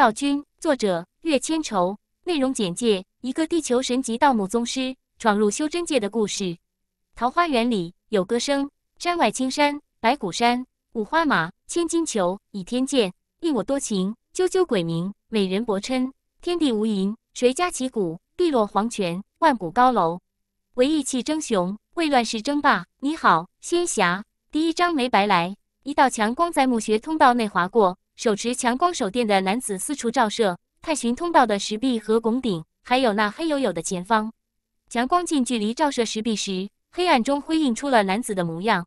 道君》作者：月千愁。内容简介：一个地球神级盗墓宗师闯入修真界的故事。桃花源里有歌声，山外青山白骨山。五花马，千金裘，倚天剑，令我多情。啾啾鬼鸣，美人薄嗔。天地无垠，谁家旗鼓？碧落黄泉，万古高楼。为义气争雄，为乱世争霸。你好，仙侠。第一章没白来。一道强光在墓穴通道内划过。手持强光手电的男子四处照射，探寻通道的石壁和拱顶，还有那黑黝黝的前方。强光近距离照射石壁时，黑暗中辉映出了男子的模样。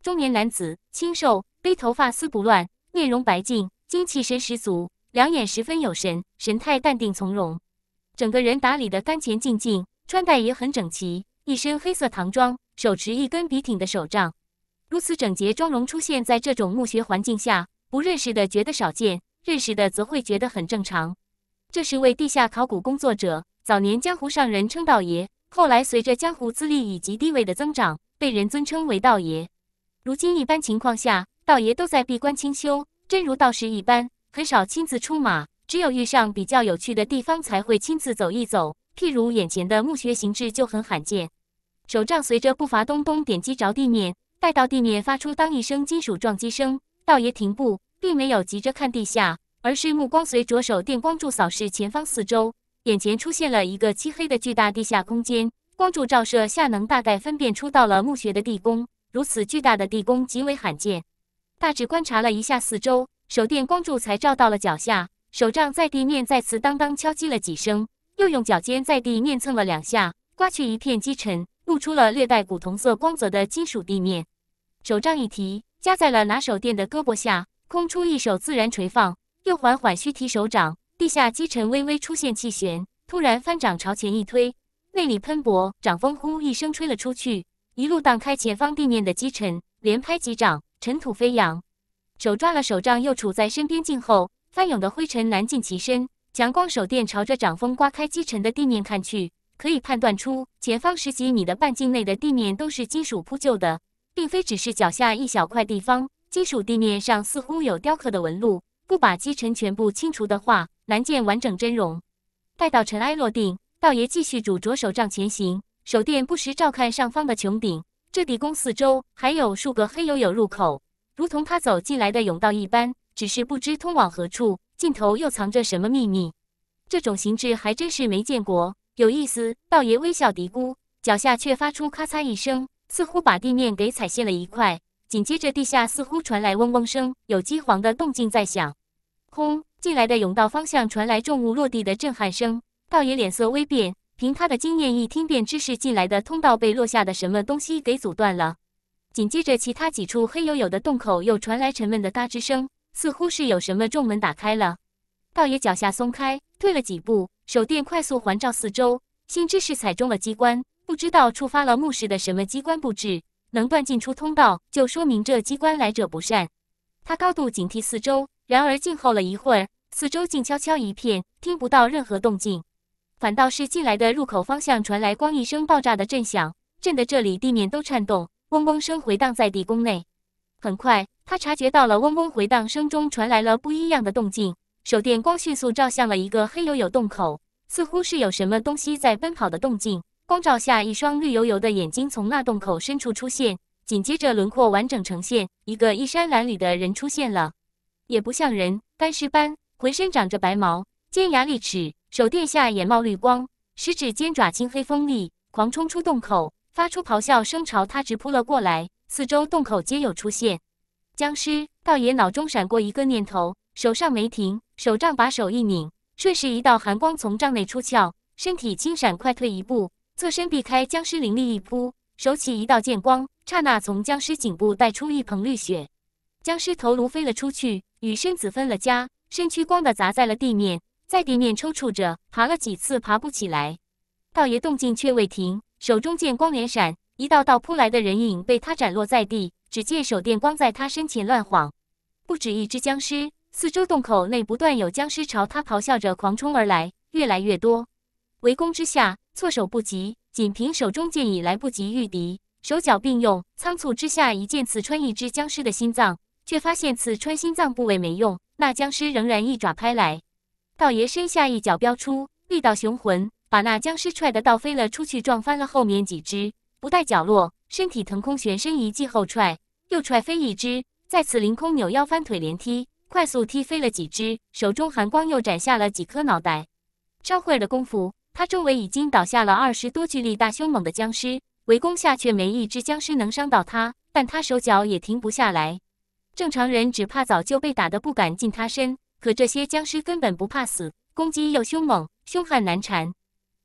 中年男子，清瘦，背头发丝不乱，面容白净，精气神十足，两眼十分有神，神态淡定从容，整个人打理得干干净净，穿戴也很整齐，一身黑色唐装，手持一根笔挺的手杖。如此整洁妆容出现在这种墓穴环境下。不认识的觉得少见，认识的则会觉得很正常。这是位地下考古工作者，早年江湖上人称道爷，后来随着江湖资历以及地位的增长，被人尊称为道爷。如今一般情况下，道爷都在闭关清修，真如道士一般，很少亲自出马。只有遇上比较有趣的地方，才会亲自走一走。譬如眼前的墓穴形制就很罕见。手杖随着步伐咚咚点击着地面，待到地面发出当一声金属撞击声。少爷停步，并没有急着看地下，而是目光随着手电光柱扫视前方四周。眼前出现了一个漆黑的巨大地下空间，光柱照射下能大概分辨出到了墓穴的地宫。如此巨大的地宫极为罕见。大致观察了一下四周，手电光柱才照到了脚下。手杖在地面再次当当敲击了几声，又用脚尖在地面蹭了两下，刮去一片积尘，露出了略带古铜色光泽的金属地面。手杖一提。夹在了拿手电的胳膊下，空出一手自然垂放，又缓缓虚提手掌，地下积尘微微出现气旋，突然翻掌朝前一推，内力喷薄，掌风呼一声吹了出去，一路荡开前方地面的积尘，连拍几掌，尘土飞扬。手抓了手杖，又杵在身边静候，翻涌的灰尘难尽其身。强光手电朝着掌风刮开积尘的地面看去，可以判断出前方十几米的半径内的地面都是金属铺就的。并非只是脚下一小块地方，金属地面上似乎有雕刻的纹路。不把积尘全部清除的话，难见完整真容。待到尘埃落定，道爷继续拄着手杖前行，手电不时照看上方的穹顶。这地宫四周还有数个黑黝黝入口，如同他走进来的甬道一般，只是不知通往何处，尽头又藏着什么秘密。这种形制还真是没见过，有意思。道爷微笑嘀咕，脚下却发出咔嚓一声。似乎把地面给踩陷了一块，紧接着地下似乎传来嗡嗡声，有机簧的动静在响。轰！进来的甬道方向传来重物落地的震撼声，道爷脸色微变，凭他的经验一听便知是进来的通道被落下的什么东西给阻断了。紧接着，其他几处黑黝黝的洞口又传来沉闷的嘎吱声，似乎是有什么重门打开了。道爷脚下松开，退了几步，手电快速环照四周，新知是踩中了机关。不知道触发了墓室的什么机关布置，能断进出通道，就说明这机关来者不善。他高度警惕四周，然而静候了一会儿，四周静悄悄一片，听不到任何动静，反倒是进来的入口方向传来光一声爆炸的震响，震得这里地面都颤动，嗡嗡声回荡在地宫内。很快，他察觉到了嗡嗡回荡声中传来了不一样的动静，手电光迅速照向了一个黑黝黝洞口，似乎是有什么东西在奔跑的动静。光照下，一双绿油油的眼睛从那洞口深处出现，紧接着轮廓完整呈现，一个衣衫褴褛的人出现了，也不像人，干尸般，浑身长着白毛，尖牙利齿，手电下眼冒绿光，食指尖爪青黑锋利，狂冲出洞口，发出咆哮声，朝他直扑了过来。四周洞口皆有出现，僵尸。道爷脑中闪过一个念头，手上没停，手杖把手一拧，瞬时一道寒光从帐内出窍，身体轻闪，快退一步。侧身避开僵尸灵力一扑，手起一道剑光，刹那从僵尸颈部带出一捧绿血，僵尸头颅飞了出去，与身子分了家，身躯光的砸在了地面，在地面抽搐着爬了几次，爬不起来。道爷动静却未停，手中剑光连闪，一道道扑来的人影被他斩落在地。只见手电光在他身前乱晃，不止一只僵尸，四周洞口内不断有僵尸朝他咆哮着狂冲而来，越来越多。围攻之下，措手不及，仅凭手中剑已来不及御敌，手脚并用，仓促之下一剑刺穿一只僵尸的心脏，却发现刺穿心脏部位没用，那僵尸仍然一爪拍来。道爷身下一脚飙出，力道雄浑，把那僵尸踹得倒飞了出去，撞翻了后面几只。不待脚落，身体腾空，旋身一记后踹，又踹飞一只。再次凌空扭腰翻腿连踢，快速踢飞了几只，手中寒光又斩下了几颗脑袋。稍会儿的功夫。他周围已经倒下了二十多具力大凶猛的僵尸，围攻下却没一只僵尸能伤到他，但他手脚也停不下来。正常人只怕早就被打得不敢近他身，可这些僵尸根本不怕死，攻击又凶猛，凶悍难缠。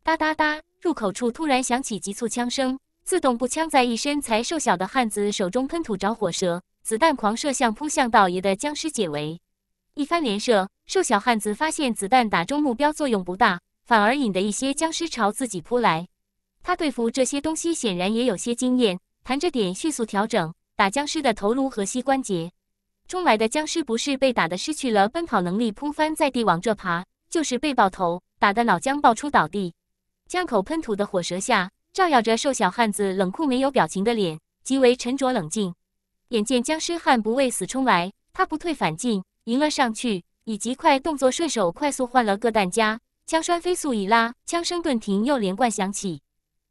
哒哒哒！入口处突然响起急促枪声，自动步枪在一身才瘦小的汉子手中喷吐着火舌，子弹狂射向扑向道爷的僵尸解围。一番连射，瘦小汉子发现子弹打中目标作用不大。反而引得一些僵尸朝自己扑来。他对付这些东西显然也有些经验，弹着点，迅速调整，打僵尸的头颅和膝关节。冲来的僵尸不是被打的失去了奔跑能力，扑翻在地往这爬，就是被爆头打的脑浆爆出倒地。枪口喷吐的火舌下，照耀着瘦小汉子冷酷没有表情的脸，极为沉着冷静。眼见僵尸汉不畏死冲来，他不退反进，迎了上去，以极快动作顺手快速换了个弹夹。枪栓飞速一拉，枪声顿停，又连贯响起。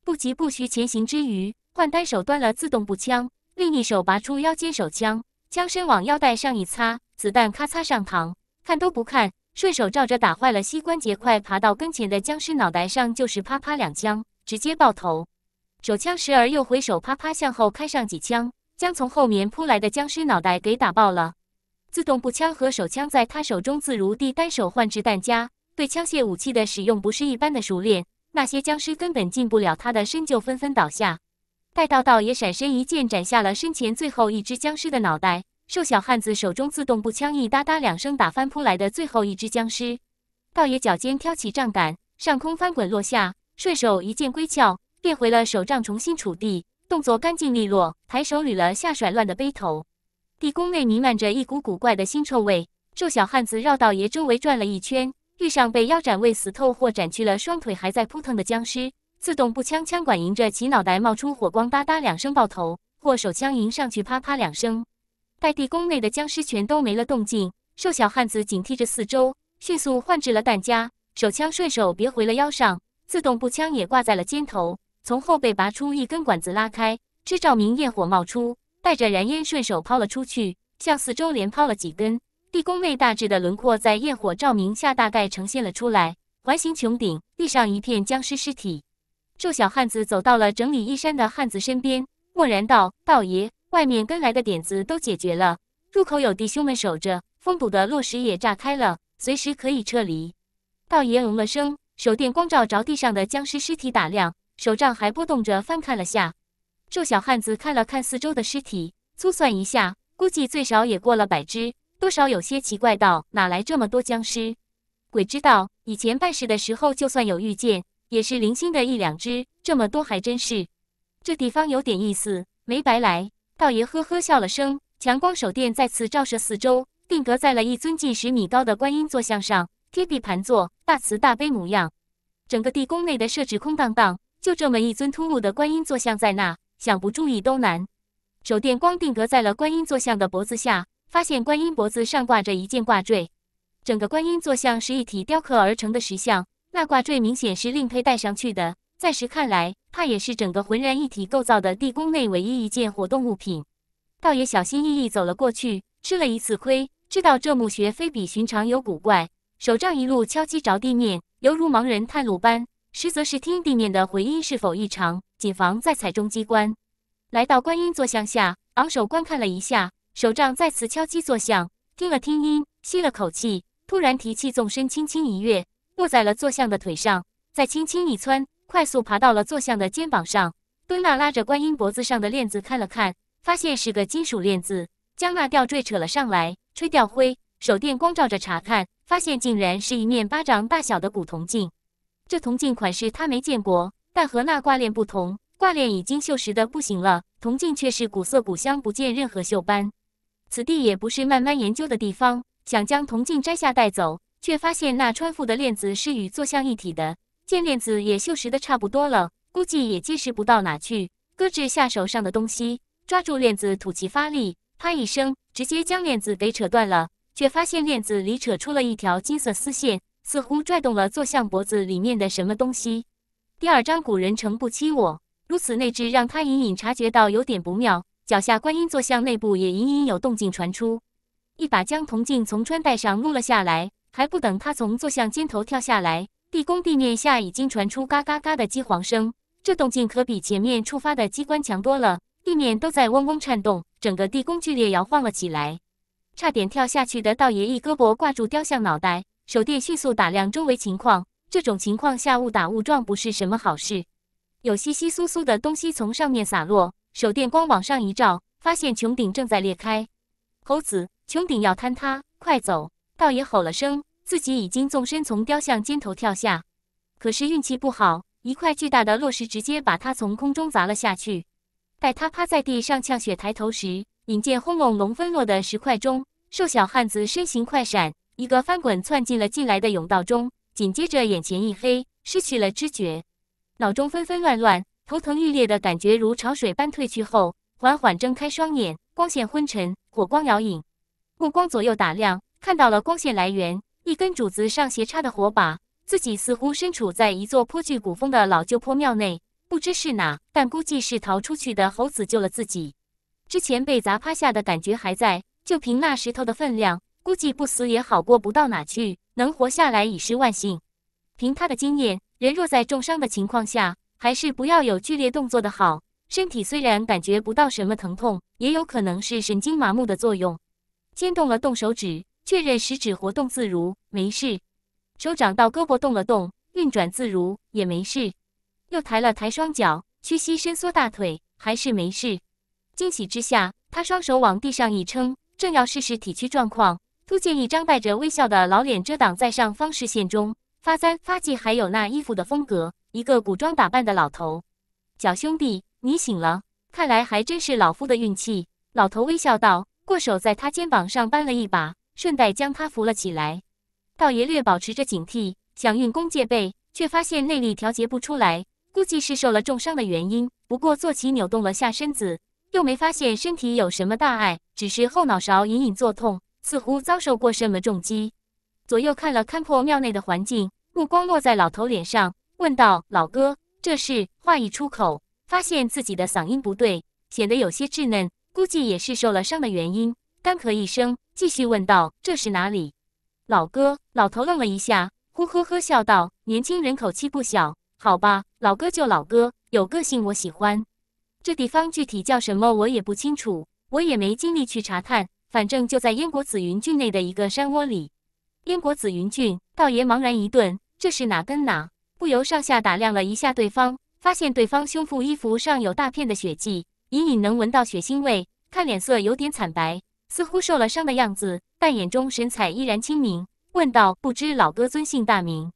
不急不徐前行之余，换单手端了自动步枪，另一手拔出腰间手枪，枪身往腰带上一擦，子弹咔嚓上膛。看都不看，顺手照着打坏了膝关节、快爬到跟前的僵尸脑袋上就是啪啪两枪，直接爆头。手枪时而又回手啪啪向后开上几枪，将从后面扑来的僵尸脑袋给打爆了。自动步枪和手枪在他手中自如地单手换掷弹夹。对枪械武器的使用不是一般的熟练，那些僵尸根本进不了他的身，就纷纷倒下。待道道爷闪身一剑斩下了身前最后一只僵尸的脑袋，瘦小汉子手中自动步枪一哒哒两声打翻扑来的最后一只僵尸。道爷脚尖挑起杖杆，上空翻滚落下，顺手一剑归鞘，变回了手杖，重新杵地，动作干净利落，抬手捋了下甩乱的背头。地宫内弥漫着一股古怪的腥臭味，瘦小汉子绕道爷周围转了一圈。遇上被腰斩未死透或斩去了双腿还在扑腾的僵尸，自动步枪枪管迎着其脑袋冒出火光，哒哒两声爆头；或手枪迎上去，啪啪两声。待地宫内的僵尸全都没了动静，瘦小汉子警惕着四周，迅速换置了弹夹，手枪顺手别回了腰上，自动步枪也挂在了肩头。从后背拔出一根管子，拉开，支照明焰火冒出，带着燃烟顺手抛了出去，向四周连抛了几根。地宫内大致的轮廓在焰火照明下大概呈现了出来。环形穹顶，地上一片僵尸尸体。瘦小汉子走到了整理衣衫的汉子身边，默然道：“道爷，外面跟来的点子都解决了，入口有弟兄们守着，封堵的落石也炸开了，随时可以撤离。”道爷嗯了声，手电光照着地上的僵尸尸体打量，手杖还拨动着翻看了下。瘦小汉子看了看四周的尸体，粗算一下，估计最少也过了百只。多少有些奇怪，道哪来这么多僵尸？鬼知道。以前办事的时候，就算有遇见，也是零星的一两只。这么多还真是，这地方有点意思，没白来。道爷呵呵笑了声，强光手电再次照射四周，定格在了一尊近十米高的观音坐像上，贴地盘坐，大慈大悲模样。整个地宫内的设置空荡荡，就这么一尊突兀的观音坐像在那，想不注意都难。手电光定格在了观音坐像的脖子下。发现观音脖子上挂着一件挂坠，整个观音坐像是一体雕刻而成的石像，那挂坠明显是另佩戴上去的。暂时看来，怕也是整个浑然一体构造的地宫内唯一一件活动物品，倒也小心翼翼走了过去。吃了一次亏，知道这墓穴非比寻常，有古怪。手杖一路敲击着地面，犹如盲人探路般，实则是听地面的回音是否异常，谨防再踩中机关。来到观音坐像下，昂首观看了一下。手杖再次敲击坐像，听了听音，吸了口气，突然提气，纵身轻轻一跃，落在了坐像的腿上，再轻轻一窜，快速爬到了坐像的肩膀上，蹲那拉着观音脖子上的链子看了看，发现是个金属链子，将那吊坠扯了上来，吹掉灰，手电光照着查看，发现竟然是一面巴掌大小的古铜镜。这铜镜款式他没见过，但和那挂链不同，挂链已经锈蚀的不行了，铜镜却是古色古香，不见任何锈斑。此地也不是慢慢研究的地方，想将铜镜摘下带走，却发现那穿附的链子是与坐像一体的，见链子也锈蚀的差不多了，估计也结实不到哪去。搁置下手上的东西，抓住链子，吐气发力，啪一声，直接将链子给扯断了，却发现链子里扯出了一条金色丝线，似乎拽动了坐像脖子里面的什么东西。第二章古人诚不欺我，如此内质让他隐隐察觉到有点不妙。脚下观音坐像内部也隐隐有动静传出，一把将铜镜从穿戴上撸了下来。还不等他从坐像肩头跳下来，地宫地面下已经传出嘎嘎嘎的鸡皇声。这动静可比前面触发的机关强多了，地面都在嗡嗡颤动，整个地宫剧烈摇晃了起来。差点跳下去的道爷一胳膊挂住雕像脑袋，手电迅速打量周围情况。这种情况下误打误撞不是什么好事。有稀稀疏疏的东西从上面洒落。手电光往上一照，发现穹顶正在裂开。猴子，穹顶要坍塌，快走！倒也吼了声，自己已经纵身从雕像肩头跳下。可是运气不好，一块巨大的落石直接把他从空中砸了下去。待他趴在地上呛血抬头时，引见轰隆隆纷落的石块中，瘦小汉子身形快闪，一个翻滚窜进了进来的甬道中。紧接着眼前一黑，失去了知觉，脑中纷纷乱乱。头疼欲裂的感觉如潮水般退去后，缓缓睁开双眼，光线昏沉，火光摇影，目光左右打量，看到了光线来源，一根主子上斜插的火把，自己似乎身处在一座颇具古风的老旧破庙内，不知是哪，但估计是逃出去的猴子救了自己。之前被砸趴下的感觉还在，就凭那石头的分量，估计不死也好过不到哪去，能活下来已是万幸。凭他的经验，人若在重伤的情况下。还是不要有剧烈动作的好。身体虽然感觉不到什么疼痛，也有可能是神经麻木的作用。先动了动手指，确认食指活动自如，没事。手掌到胳膊动了动，运转自如，也没事。又抬了抬双脚，屈膝伸缩大腿，还是没事。惊喜之下，他双手往地上一撑，正要试试体躯状况，突见一张带着微笑的老脸遮挡在上方视线中，发簪、发髻还有那衣服的风格。一个古装打扮的老头，小兄弟，你醒了。看来还真是老夫的运气。老头微笑道，过手在他肩膀上扳了一把，顺带将他扶了起来。道爷略保持着警惕，想运功戒备，却发现内力调节不出来，估计是受了重伤的原因。不过坐骑扭动了下身子，又没发现身体有什么大碍，只是后脑勺隐隐作痛，似乎遭受过什么重击。左右看了看破庙内的环境，目光落在老头脸上。问道：“老哥，这是……”话一出口，发现自己的嗓音不对，显得有些稚嫩，估计也是受了伤的原因。干咳一声，继续问道：“这是哪里？”老哥，老头愣了一下，呼呵呵笑道：“年轻人口气不小，好吧，老哥就老哥，有个性，我喜欢。这地方具体叫什么，我也不清楚，我也没精力去查探。反正就在燕国紫云郡内的一个山窝里。”燕国紫云郡，道爷茫然一顿：“这是哪跟哪？”不由上下打量了一下对方，发现对方胸腹衣服上有大片的血迹，隐隐能闻到血腥味，看脸色有点惨白，似乎受了伤的样子，但眼中神采依然清明。问道：“不知老哥尊姓大名？”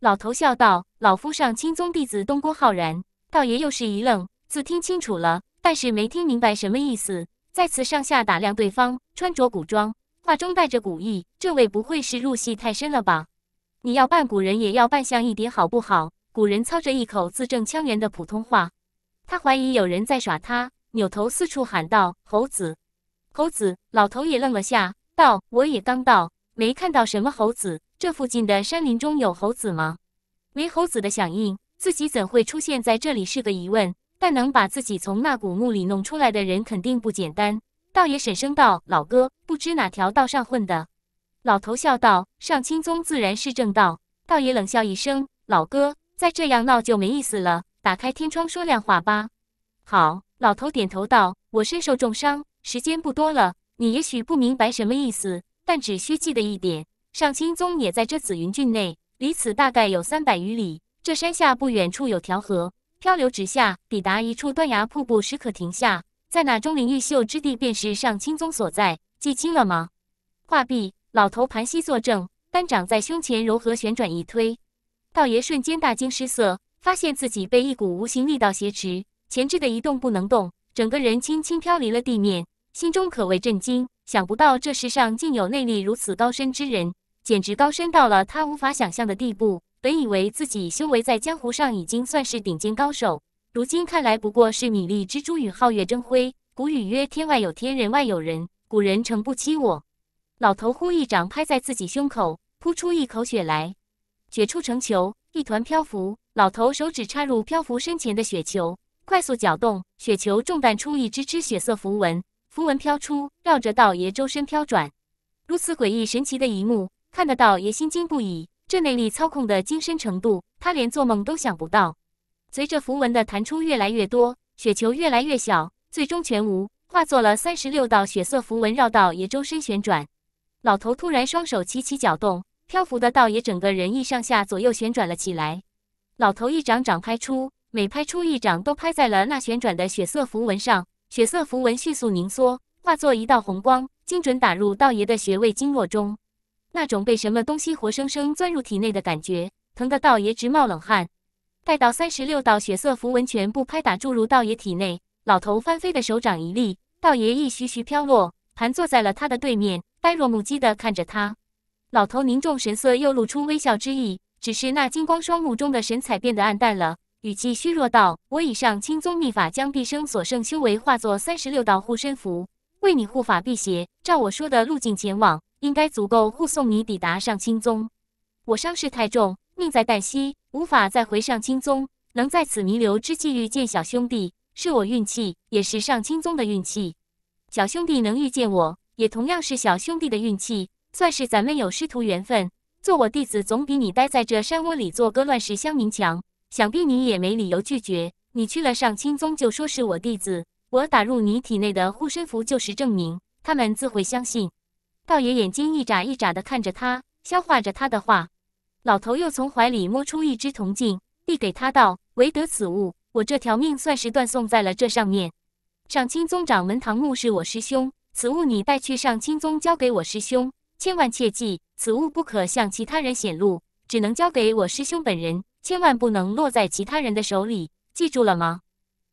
老头笑道：“老夫上清宗弟子东郭浩然。”道爷又是一愣，字听清楚了，但是没听明白什么意思。再次上下打量对方，穿着古装，话中带着古意，这位不会是入戏太深了吧？你要扮古人，也要扮像一点，好不好？古人操着一口字正腔圆的普通话。他怀疑有人在耍他，扭头四处喊道：“猴子，猴子！”老头也愣了下，道：“我也刚到，没看到什么猴子。这附近的山林中有猴子吗？”没猴子的响应，自己怎会出现在这里是个疑问。但能把自己从那古墓里弄出来的人，肯定不简单。道爷沈声道：“老哥，不知哪条道上混的？”老头笑道：“上清宗自然是正道。”道爷冷笑一声：“老哥，再这样闹就没意思了。打开天窗说亮话吧。”好，老头点头道：“我身受重伤，时间不多了。你也许不明白什么意思，但只需记得一点：上清宗也在这紫云郡内，离此大概有三百余里。这山下不远处有条河，漂流直下，抵达一处断崖瀑布时可停下，在那钟灵毓秀之地便是上清宗所在。记清了吗？”画壁。老头盘膝坐正，单掌在胸前柔和旋转一推，道爷瞬间大惊失色，发现自己被一股无形力道挟持，前置的一动不能动，整个人轻轻飘离了地面，心中可谓震惊。想不到这世上竟有内力如此高深之人，简直高深到了他无法想象的地步。本以为自己修为在江湖上已经算是顶尖高手，如今看来不过是米粒蜘蛛与皓月争辉。古语曰：“天外有天，人外有人。”古人诚不欺我。老头忽一掌拍在自己胸口，噗出一口血来，血出成球，一团漂浮。老头手指插入漂浮身前的雪球，快速搅动，雪球中弹出一只只血色符文，符文飘出，绕着道爷周身飘转。如此诡异神奇的一幕，看得道爷心惊不已。这内力操控的精深程度，他连做梦都想不到。随着符文的弹出越来越多，雪球越来越小，最终全无，化作了三十六道血色符文，绕道爷周身旋转。老头突然双手齐齐搅动，漂浮的道爷整个人一上下左右旋转了起来。老头一掌掌拍出，每拍出一掌都拍在了那旋转的血色符文上，血色符文迅速凝缩，化作一道红光，精准打入道爷的穴位经络中。那种被什么东西活生生钻入体内的感觉，疼得道爷直冒冷汗。待到三十六道血色符文全部拍打注入道爷体内，老头翻飞的手掌一立，道爷亦徐徐飘落，盘坐在了他的对面。呆若木鸡的看着他，老头凝重神色又露出微笑之意，只是那金光双目中的神采变得暗淡了，语气虚弱道：“我以上青宗秘法，将毕生所剩修为化作三十六道护身符，为你护法辟邪。照我说的路径前往，应该足够护送你抵达上清宗。我伤势太重，命在旦夕，无法再回上清宗。能在此弥留之际遇见小兄弟，是我运气，也是上清宗的运气。小兄弟能遇见我。”也同样是小兄弟的运气，算是咱们有师徒缘分。做我弟子总比你待在这山窝里做个乱世乡民强。想必你也没理由拒绝。你去了上清宗就说是我弟子，我打入你体内的护身符就是证明，他们自会相信。道爷眼睛一眨一眨的看着他，消化着他的话。老头又从怀里摸出一只铜镜，递给他道：“唯得此物，我这条命算是断送在了这上面。”上清宗掌门唐木是我师兄。此物你带去上清宗交给我师兄，千万切记，此物不可向其他人显露，只能交给我师兄本人，千万不能落在其他人的手里，记住了吗？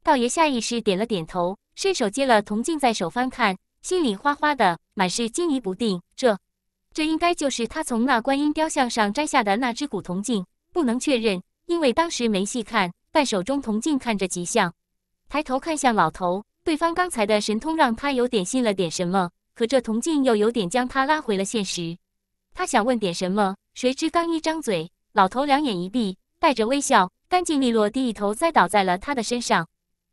道爷下意识点了点头，伸手接了铜镜在手翻看，心里哗哗的，满是惊疑不定。这，这应该就是他从那观音雕像上摘下的那只古铜镜，不能确认，因为当时没细看，但手中铜镜看着极像，抬头看向老头。对方刚才的神通让他有点信了点什么，可这铜镜又有点将他拉回了现实。他想问点什么，谁知刚一张嘴，老头两眼一闭，带着微笑，干净利落地一头栽倒在了他的身上。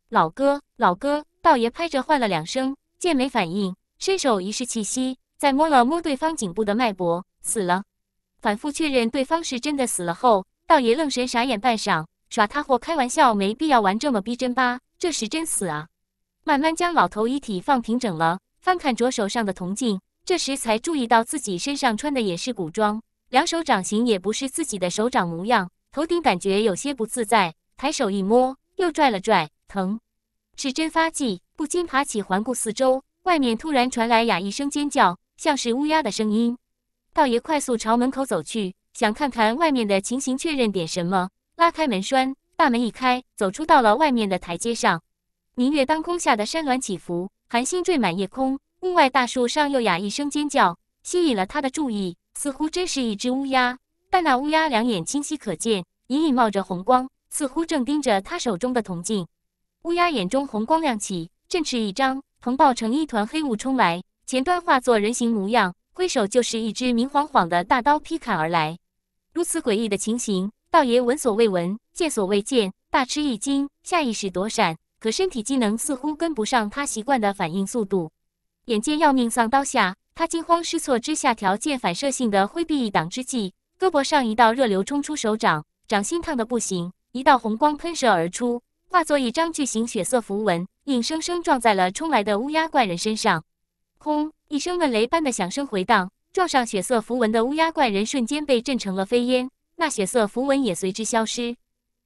老哥，老哥，道爷拍着换了两声，见没反应，伸手一试气息，再摸了摸对方颈部的脉搏，死了。反复确认对方是真的死了后，道爷愣神傻眼半晌，耍他或开玩笑没必要玩这么逼真吧？这是真死啊！慢慢将老头遗体放平整了，翻看着手上的铜镜，这时才注意到自己身上穿的也是古装，两手掌型也不是自己的手掌模样，头顶感觉有些不自在，抬手一摸，又拽了拽，疼，是真发髻，不禁爬起环顾四周，外面突然传来哑一声尖叫，像是乌鸦的声音，道爷快速朝门口走去，想看看外面的情形，确认点什么，拉开门栓，大门一开，走出到了外面的台阶上。明月当空下的山峦起伏，寒星缀满夜空。屋外大树上，又哑一声尖叫，吸引了他的注意。似乎真是一只乌鸦，但那乌鸦两眼清晰可见，隐隐冒着红光，似乎正盯着他手中的铜镜。乌鸦眼中红光亮起，振翅一张，横爆成一团黑雾冲来，前端化作人形模样，挥手就是一只明晃晃的大刀劈砍而来。如此诡异的情形，道爷闻所未闻，见所未见，大吃一惊，下意识躲闪。可身体机能似乎跟不上他习惯的反应速度，眼见要命丧刀下，他惊慌失措之下，条件反射性的挥臂一挡之际，胳膊上一道热流冲出手掌，掌心烫得不行，一道红光喷射而出，化作一张巨型血色符文，硬生生撞在了冲来的乌鸦怪人身上。轰！一声闷雷般的响声回荡，撞上血色符文的乌鸦怪人瞬间被震成了飞烟，那血色符文也随之消失。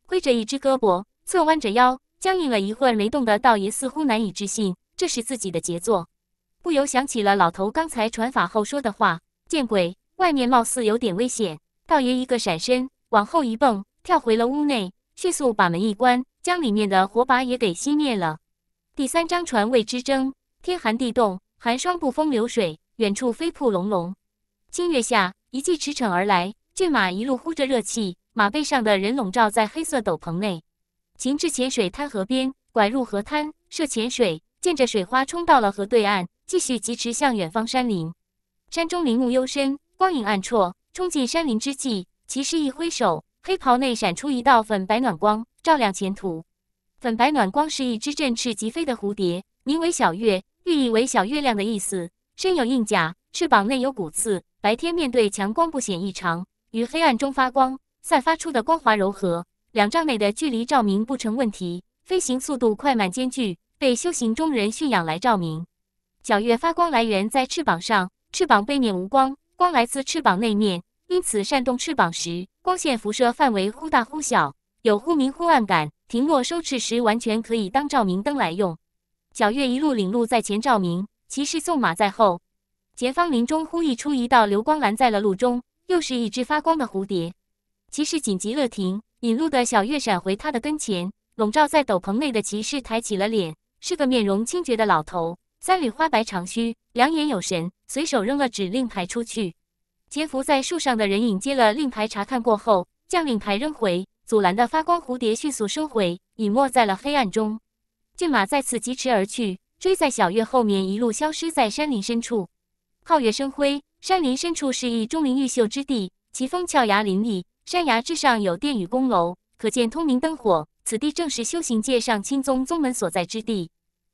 挥着一只胳膊，侧弯着腰。僵硬了一会儿没动的道爷似乎难以置信，这是自己的杰作，不由想起了老头刚才传法后说的话：“见鬼，外面貌似有点危险。”道爷一个闪身，往后一蹦，跳回了屋内，迅速把门一关，将里面的火把也给熄灭了。第三章传位之争，天寒地冻，寒霜不风流水，远处飞瀑隆隆，清月下一骑驰骋而来，骏马一路呼着热气，马背上的人笼罩在黑色斗篷内。行至浅水滩河边，拐入河滩，涉浅水，溅着水花冲到了河对岸，继续疾驰向远方山林。山中林木幽深，光影暗绰。冲进山林之际，骑士一挥手，黑袍内闪出一道粉白暖光，照亮前途。粉白暖光是一只振翅疾飞的蝴蝶，名为小月，寓意为小月亮的意思。身有硬甲，翅膀内有骨刺，白天面对强光不显异常，于黑暗中发光，散发出的光滑柔和。两丈内的距离照明不成问题，飞行速度快慢兼具，被修行中人驯养来照明。皎月发光来源在翅膀上，翅膀背面无光，光来自翅膀内面，因此扇动翅膀时光线辐射范围忽大忽小，有忽明忽暗感。停落收翅时完全可以当照明灯来用。皎月一路领路在前照明，骑士纵马在后。前方林中忽一出一道流光，拦在了路中，又是一只发光的蝴蝶。骑士紧急勒停。引路的小月闪回他的跟前，笼罩在斗篷内的骑士抬起了脸，是个面容清绝的老头，三缕花白长须，两眼有神，随手扔了指令牌出去。潜伏在树上的人影接了令牌，查看过后，将令牌扔回，阻拦的发光蝴蝶迅速收回，隐没在了黑暗中。骏马再次疾驰而去，追在小月后面，一路消失在山林深处。皓月生辉，山林深处是一钟灵毓秀之地，奇峰峭崖林立。山崖之上有殿宇宫楼，可见通明灯火。此地正是修行界上清宗宗门所在之地。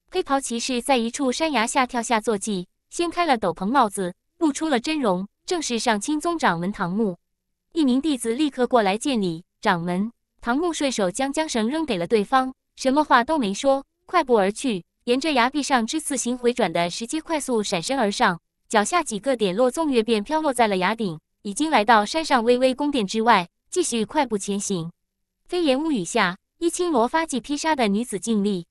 黑袍骑士在一处山崖下跳下坐骑，掀开了斗篷帽子，露出了真容，正是上清宗掌门唐木。一名弟子立刻过来见礼。掌门唐木顺手将缰绳扔给了对方，什么话都没说，快步而去，沿着崖壁上之字形回转的石阶快速闪身而上，脚下几个点落纵跃便飘落在了崖顶。已经来到山上巍巍宫殿之外，继续快步前行。飞檐屋宇下，一青罗发髻披纱的女子静立，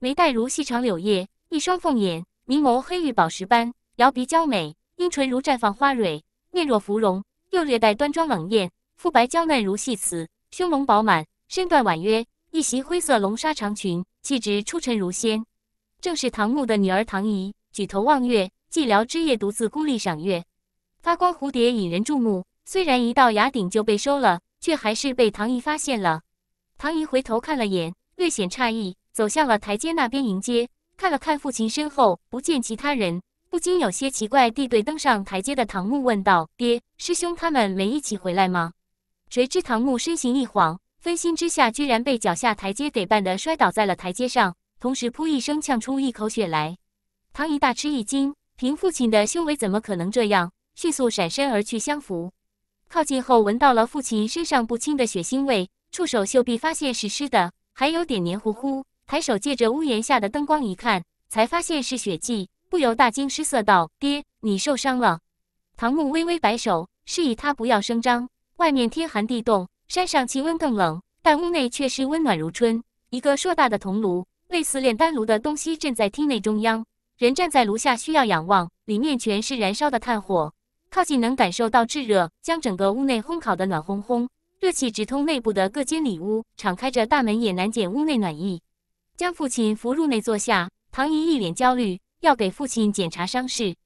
眉黛如细长柳叶，一双凤眼明眸黑玉宝石般，摇鼻娇美，樱唇如绽放花蕊，面若芙蓉，又略带端庄冷艳，肤白娇嫩如细瓷，胸隆饱满，身段婉约，一袭灰色龙纱长裙，气质出尘如仙。正是唐木的女儿唐仪。举头望月，寂寥之夜独自孤立赏月。发光蝴蝶引人注目，虽然一到崖顶就被收了，却还是被唐姨发现了。唐姨回头看了眼，略显诧异，走向了台阶那边迎接。看了看父亲身后，不见其他人，不禁有些奇怪地对登上台阶的唐木问道：“爹，师兄他们没一起回来吗？”谁知唐木身形一晃，分心之下居然被脚下台阶给绊得摔倒在了台阶上，同时噗一声呛出一口血来。唐姨大吃一惊，凭父亲的修为怎么可能这样？迅速闪身而去相扶，靠近后闻到了父亲身上不清的血腥味，触手袖臂发现是湿的，还有点黏糊糊。抬手借着屋檐下的灯光一看，才发现是血迹，不由大惊失色道：“爹，你受伤了。”唐木微微摆手，示意他不要声张。外面天寒地冻，山上气温更冷，但屋内却是温暖如春。一个硕大的铜炉，类似炼丹炉的东西，正在厅内中央。人站在炉下，需要仰望，里面全是燃烧的炭火。靠近能感受到炙热，将整个屋内烘烤得暖烘烘，热气直通内部的各间里屋，敞开着大门也难减屋内暖意。将父亲扶入内坐下，唐姨一脸焦虑，要给父亲检查伤势。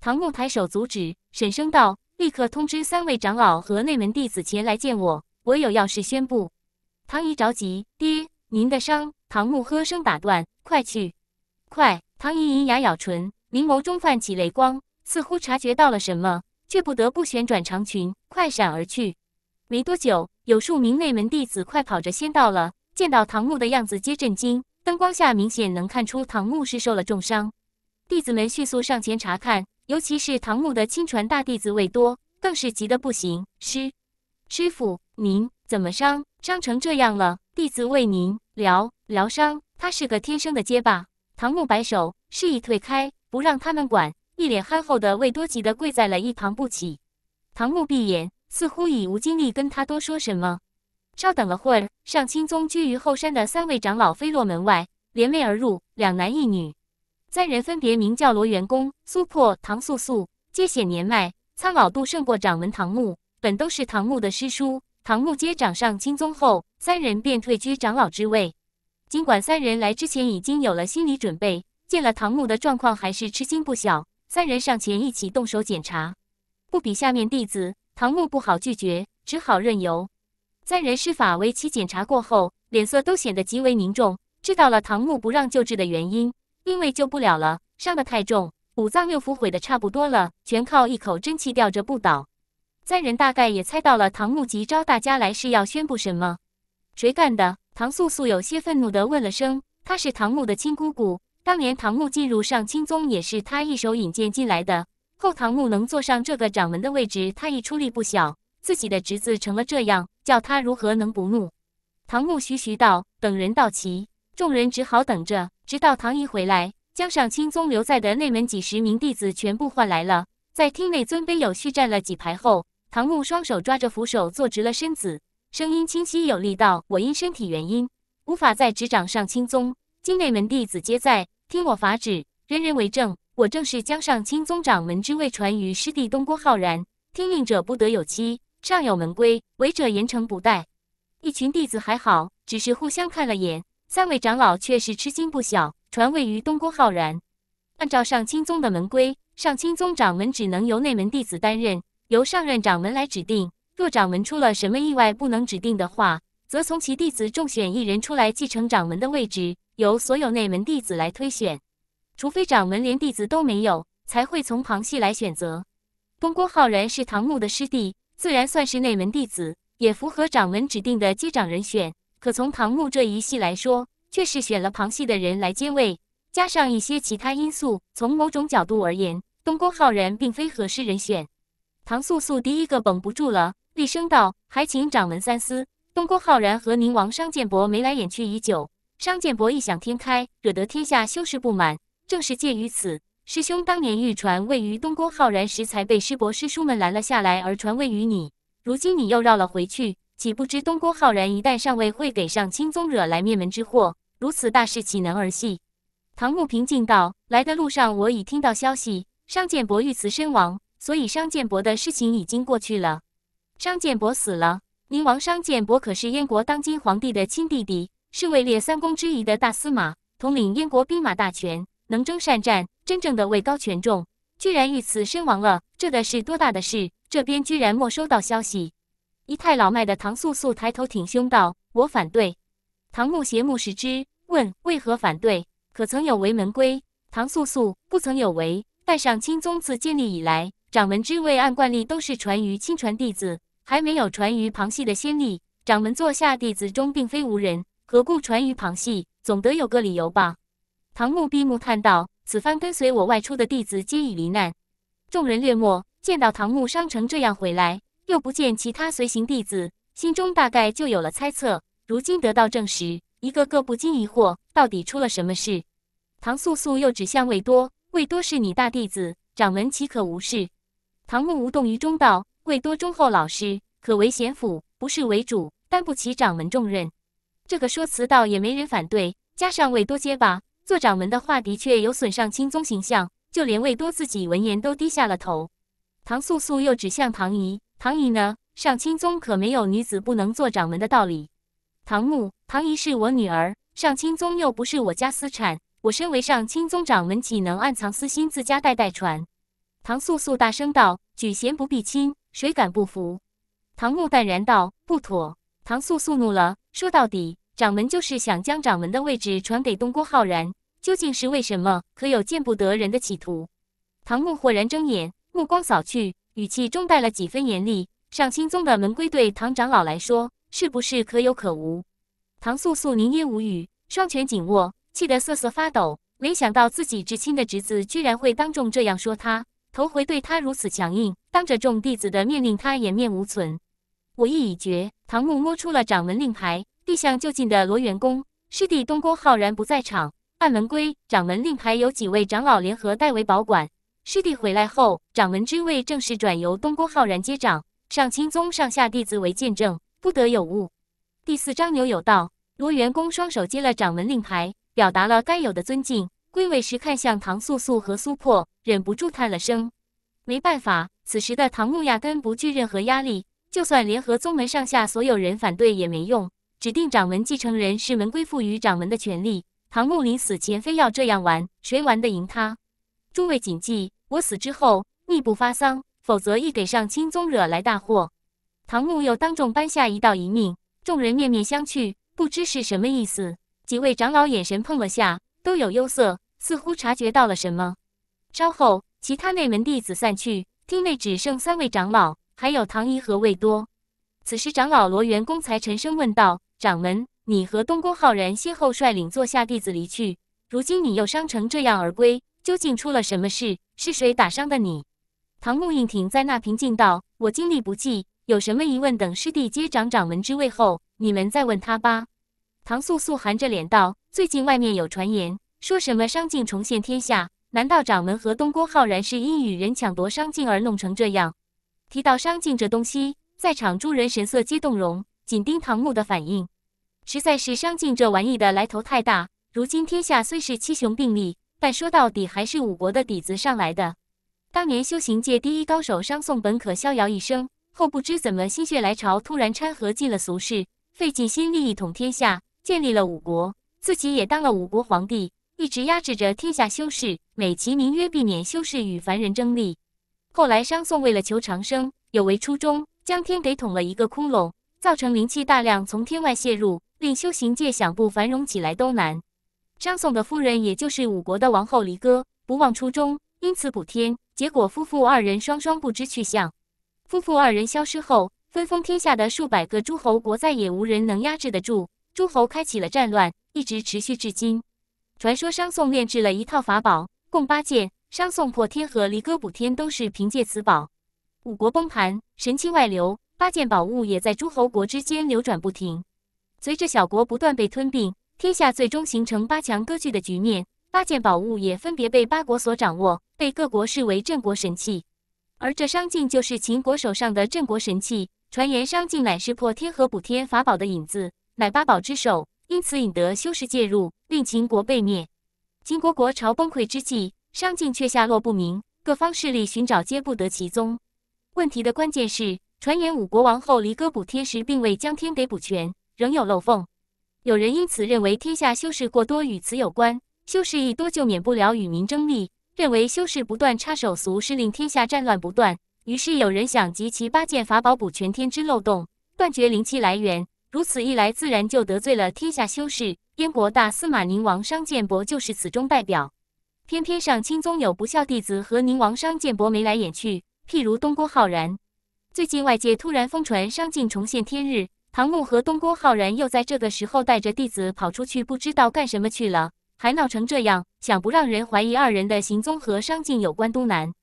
唐木抬手阻止，沈声道：“立刻通知三位长老和内门弟子前来见我，我有要事宣布。”唐姨着急：“爹，您的伤。”唐木喝声打断：“快去，快！”唐姨银牙咬唇，明眸中泛起泪光，似乎察觉到了什么。却不得不旋转长裙，快闪而去。没多久，有数名内门弟子快跑着先到了，见到唐木的样子，皆震惊。灯光下明显能看出唐木是受了重伤。弟子们迅速上前查看，尤其是唐木的亲传大弟子魏多，更是急得不行：“师师傅，您怎么伤伤成这样了？弟子为您疗疗伤。”他是个天生的结巴。唐木摆手示意退开，不让他们管。一脸憨厚的魏多吉的跪在了一旁不起，唐木闭眼，似乎已无精力跟他多说什么。稍等了会儿，上清宗居于后山的三位长老飞落门外，联袂而入，两男一女，三人分别名叫罗元公、苏破、唐素素，皆显年迈，苍老度胜过掌门唐木，本都是唐木的师叔。唐木接掌上清宗后，三人便退居长老之位。尽管三人来之前已经有了心理准备，见了唐木的状况还是吃惊不小。三人上前一起动手检查，不比下面弟子唐木不好拒绝，只好任由三人施法为其检查过后，脸色都显得极为凝重。知道了唐木不让救治的原因，因为救不了了，伤的太重，五脏六腑毁的差不多了，全靠一口真气吊着不倒。三人大概也猜到了唐木急招大家来是要宣布什么。谁干的？唐素素有些愤怒地问了声，她是唐木的亲姑姑。当年唐木进入上清宗，也是他一手引荐进来的。后唐木能坐上这个掌门的位置，他亦出力不小。自己的侄子成了这样，叫他如何能不怒？唐木徐徐道：“等人到齐，众人只好等着，直到唐一回来，将上清宗留在的内门几十名弟子全部换来了，在厅内尊卑有序站了几排后，唐木双手抓着扶手，坐直了身子，声音清晰有力道：‘我因身体原因，无法再执掌上清宗，今内门弟子皆在。’”听我法旨，人人为证。我正是将上清宗掌门之位传于师弟东郭浩然。听命者不得有欺，上有门规，违者严惩不贷。一群弟子还好，只是互相看了眼。三位长老却是吃惊不小，传位于东郭浩然。按照上清宗的门规，上清宗掌门只能由内门弟子担任，由上任掌门来指定。若掌门出了什么意外，不能指定的话，则从其弟子中选一人出来继承掌门的位置。由所有内门弟子来推选，除非掌门连弟子都没有，才会从旁系来选择。东郭浩然是唐木的师弟，自然算是内门弟子，也符合掌门指定的接掌人选。可从唐木这一系来说，却是选了旁系的人来接位，加上一些其他因素，从某种角度而言，东郭浩然并非合适人选。唐素素第一个绷不住了，厉声道：“还请掌门三思。”东郭浩然和宁王商建博眉来眼去已久。商建博异想天开，惹得天下修士不满。正是介于此，师兄当年玉传位于东宫浩然时，才被师伯师叔们拦了下来，而传位于你。如今你又绕了回去，岂不知东宫浩然一旦上位，会给上清宗惹来灭门之祸。如此大事，岂能儿戏？唐木平静道：“来的路上，我已听到消息，商建博遇刺身亡。所以，商建博的事情已经过去了。商建博死了，宁王商建博可是燕国当今皇帝的亲弟弟。”是位列三公之一的大司马，统领燕国兵马大权，能征善战，真正的位高权重，居然遇刺身亡了，这得是多大的事？这边居然没收到消息。仪态老迈的唐素素抬头挺胸道：“我反对。”唐木邪目视之，问：“为何反对？可曾有违门规？”唐素素：“不曾有违。但上清宗自建立以来，掌门之位按惯例都是传于亲传弟子，还没有传于旁系的先例。掌门座下弟子中，并非无人。”何故传于旁系？总得有个理由吧。唐木闭目叹道：“此番跟随我外出的弟子，皆已罹难。”众人略默，见到唐木伤成这样回来，又不见其他随行弟子，心中大概就有了猜测。如今得到证实，一个个不禁疑惑：到底出了什么事？唐素素又指向魏多：“魏多是你大弟子，掌门岂可无视？”唐木无动于衷道：“魏多忠厚老实，可为贤辅，不是为主，担不起掌门重任。”这个说辞倒也没人反对，加上魏多结巴，做掌门的话的确有损上清宗形象，就连魏多自己闻言都低下了头。唐素素又指向唐姨：“唐姨呢？上清宗可没有女子不能做掌门的道理。”唐木，唐姨是我女儿，上清宗又不是我家私产，我身为上清宗掌门，岂能暗藏私心，自家代代传？”唐素素大声道：“举贤不避亲，谁敢不服？”唐木淡然道：“不妥。”唐素素怒了，说：“到底掌门就是想将掌门的位置传给东郭浩然，究竟是为什么？可有见不得人的企图？”唐木豁然睁眼，目光扫去，语气中带了几分严厉：“上清宗的门规对唐长老来说，是不是可有可无？”唐素素凝噎无语，双拳紧握，气得瑟瑟发抖。没想到自己至亲的侄子居然会当众这样说他，头回对他如此强硬，当着众弟子的面令他颜面无存。我意已决。唐木摸出了掌门令牌，递向就近的罗元公。师弟东宫浩然不在场，按门规，掌门令牌由几位长老联合代为保管。师弟回来后，掌门之位正式转由东宫浩然接掌，上清宗上下弟子为见证，不得有误。第四章牛有道。罗元公双手接了掌门令牌，表达了该有的尊敬。归位时看向唐素素和苏破，忍不住叹了声。没办法，此时的唐木压根不惧任何压力。就算联合宗门上下所有人反对也没用。指定掌门继承人是门规赋予掌门的权利。唐木临死前非要这样玩，谁玩得赢他？诸位谨记，我死之后，你不发丧，否则易给上清宗惹来大祸。唐木又当众颁下一道遗命，众人面面相觑，不知是什么意思。几位长老眼神碰了下，都有忧色，似乎察觉到了什么。稍后，其他内门弟子散去，厅内只剩三位长老。还有唐怡和魏多。此时，长老罗元公才沉声问道：“掌门，你和东宫浩然先后率领座下弟子离去，如今你又伤成这样而归，究竟出了什么事？是谁打伤的你？”唐木应挺在那平静道：“我精力不济，有什么疑问，等师弟接掌掌门之位后，你们再问他吧。”唐素素含着脸道：“最近外面有传言，说什么商尽重现天下？难道掌门和东宫浩然是因与人抢夺商镜而弄成这样？”提到商晋这东西，在场诸人神色皆动容，紧盯唐木的反应。实在是商晋这玩意的来头太大。如今天下虽是七雄并立，但说到底还是五国的底子上来的。当年修行界第一高手商颂本可逍遥一生，后不知怎么心血来潮，突然掺和进了俗世，费尽心力一统天下，建立了五国，自己也当了五国皇帝，一直压制着天下修士，美其名曰避免修士与凡人争利。后来，商颂为了求长生，有违初衷，将天给捅了一个窟窿，造成灵气大量从天外泄入，令修行界想不繁荣起来都难。商颂的夫人，也就是五国的王后离歌，不忘初衷，因此补天，结果夫妇二人双双不知去向。夫妇二人消失后，分封天下的数百个诸侯国再也无人能压制得住，诸侯开启了战乱，一直持续至今。传说商颂炼制了一套法宝，共八件。商颂破天和离歌补天都是凭借此宝，五国崩盘，神器外流，八件宝物也在诸侯国之间流转不停。随着小国不断被吞并，天下最终形成八强割据的局面，八件宝物也分别被八国所掌握，被各国视为镇国神器。而这商晋就是秦国手上的镇国神器，传言商晋乃是破天和补天法宝的影子，乃八宝之首，因此引得修士介入，令秦国被灭。秦国国朝崩溃之际。商晋却下落不明，各方势力寻找皆不得其踪。问题的关键是，传言五国王后离歌补贴时，并未将天给补全，仍有漏缝。有人因此认为，天下修士过多与此有关。修士一多，就免不了与民争利，认为修士不断插手俗，事，令天下战乱不断。于是有人想集齐八件法宝补全天之漏洞，断绝灵气来源。如此一来，自然就得罪了天下修士。燕国大司马宁王商建伯就是此中代表。偏偏上清宗有不孝弟子和宁王商剑伯眉来眼去，譬如东郭浩然。最近外界突然疯传商晋重现天日，唐木和东郭浩然又在这个时候带着弟子跑出去，不知道干什么去了，还闹成这样，想不让人怀疑二人的行踪和商晋有关？东南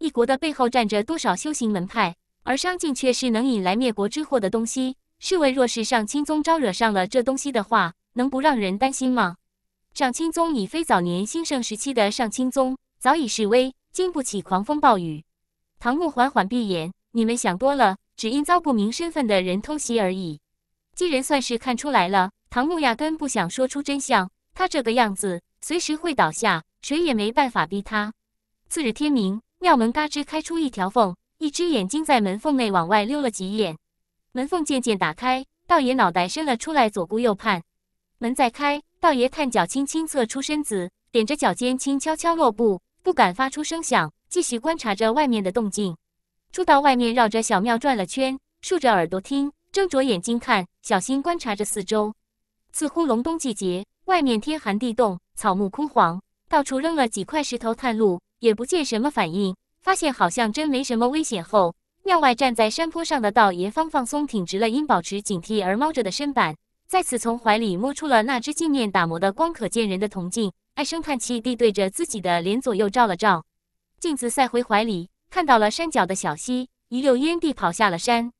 一国的背后站着多少修行门派，而商晋却是能引来灭国之祸的东西。试问，若是上清宗招惹上了这东西的话，能不让人担心吗？上清宗已非早年兴盛时期的上清宗，早已示威，经不起狂风暴雨。唐木缓缓闭眼，你们想多了，只因遭不明身份的人偷袭而已。既然算是看出来了，唐木压根不想说出真相。他这个样子，随时会倒下，谁也没办法逼他。次日天明，庙门嘎吱开出一条缝，一只眼睛在门缝内往外溜了几眼，门缝渐渐打开，道爷脑袋伸了出来，左顾右盼。门再开。道爷探脚，轻轻侧出身子，踮着脚尖，轻悄悄落步，不敢发出声响，继续观察着外面的动静。出到外面，绕着小庙转了圈，竖着耳朵听，睁着眼睛看，小心观察着四周。似乎隆冬季节，外面天寒地冻，草木枯黄，到处扔了几块石头探路，也不见什么反应。发现好像真没什么危险后，庙外站在山坡上的道爷方放松，挺直了因保持警惕而猫着的身板。再次从怀里摸出了那只镜面打磨的光可见人的铜镜，唉声叹气地对着自己的脸左右照了照，镜子塞回怀里，看到了山脚的小溪，一溜烟地跑下了山，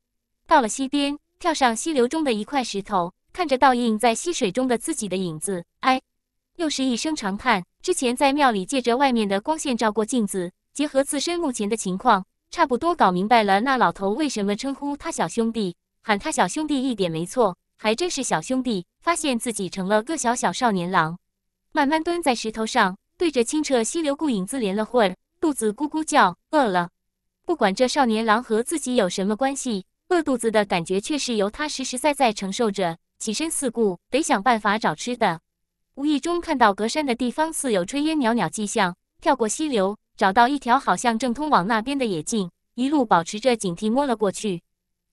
到了溪边，跳上溪流中的一块石头，看着倒映在溪水中的自己的影子，哎，又是一声长叹。之前在庙里借着外面的光线照过镜子，结合自身目前的情况，差不多搞明白了那老头为什么称呼他小兄弟，喊他小兄弟一点没错。还真是小兄弟，发现自己成了个小小少年郎，慢慢蹲在石头上，对着清澈溪流顾影自怜了会儿，肚子咕咕叫，饿了。不管这少年郎和自己有什么关系，饿肚子的感觉却是由他实实在在承受着。起身四顾，得想办法找吃的。无意中看到隔山的地方似有炊烟袅袅迹象，跳过溪流，找到一条好像正通往那边的野径，一路保持着警惕摸了过去，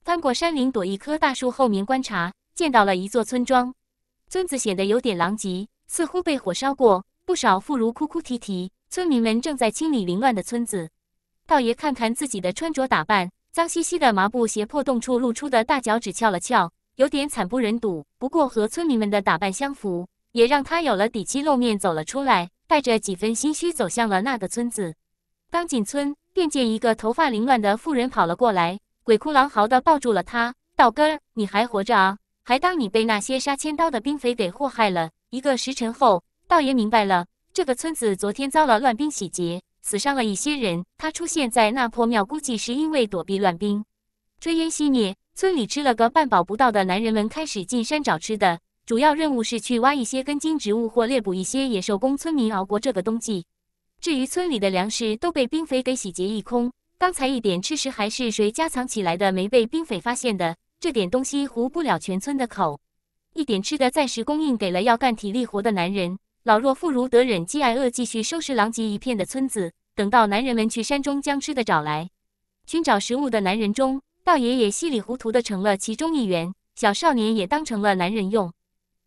翻过山林，躲一棵大树后面观察。见到了一座村庄，村子显得有点狼藉，似乎被火烧过。不少妇孺哭哭啼啼，村民们正在清理凌乱的村子。道爷看看自己的穿着打扮，脏兮兮的麻布鞋破洞处露出的大脚趾翘了翘，有点惨不忍睹。不过和村民们的打扮相符，也让他有了底气露面走了出来，带着几分心虚走向了那个村子。刚进村，便见一个头发凌乱的妇人跑了过来，鬼哭狼嚎的抱住了他：“道根儿，你还活着啊！”还当你被那些杀千刀的兵匪给祸害了？一个时辰后，倒也明白了，这个村子昨天遭了乱兵洗劫，死伤了一些人。他出现在那破庙，估计是因为躲避乱兵。炊烟熄灭，村里吃了个半饱不到的男人们开始进山找吃的，主要任务是去挖一些根茎植物或猎捕一些野兽，供村民熬过这个冬季。至于村里的粮食，都被兵匪给洗劫一空。刚才一点吃食还是谁家藏起来的，没被兵匪发现的。这点东西糊不了全村的口，一点吃的暂时供应给了要干体力活的男人，老弱妇孺得忍饥挨饿，继续收拾狼藉一片的村子。等到男人们去山中将吃的找来，寻找食物的男人中，道爷也稀里糊涂的成了其中一员，小少年也当成了男人用。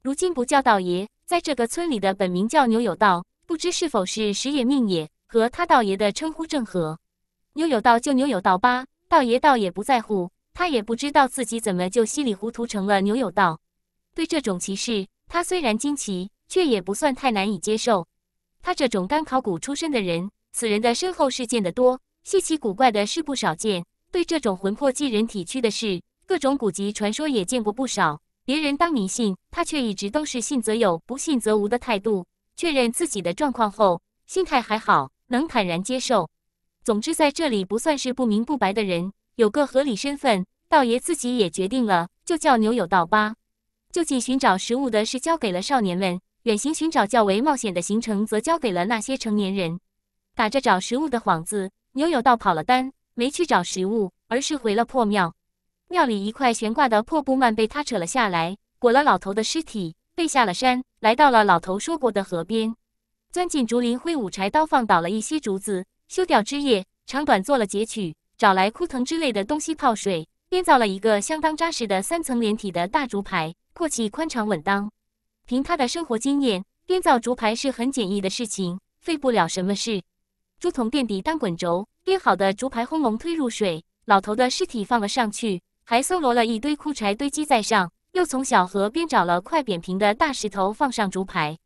如今不叫道爷，在这个村里的本名叫牛有道，不知是否是时也命也，和他道爷的称呼正合。牛有道就牛有道吧，道爷倒也不在乎。他也不知道自己怎么就稀里糊涂成了牛有道。对这种奇事，他虽然惊奇，却也不算太难以接受。他这种干考古出身的人，此人的身后事件的多，稀奇古怪的事不少见。对这种魂魄寄人体躯的事，各种古籍传说也见过不少。别人当迷信，他却一直都是信则有，不信则无的态度。确认自己的状况后，心态还好，能坦然接受。总之，在这里不算是不明不白的人。有个合理身份，道爷自己也决定了，就叫牛有道八。就近寻找食物的事交给了少年们，远行寻找较为冒险的行程则交给了那些成年人。打着找食物的幌子，牛有道跑了单，没去找食物，而是回了破庙。庙里一块悬挂的破布幔被他扯了下来，裹了老头的尸体，背下了山，来到了老头说过的河边，钻进竹林，挥舞柴刀，放倒了一些竹子，修掉枝叶，长短做了截取。找来枯藤之类的东西泡水，编造了一个相当扎实的三层连体的大竹排，阔气宽敞稳当。凭他的生活经验，编造竹排是很简易的事情，费不了什么事。竹筒垫底当滚轴，编好的竹排轰隆推入水，老头的尸体放了上去，还搜罗了一堆枯柴堆积在上，又从小河边找了块扁平的大石头放上竹排，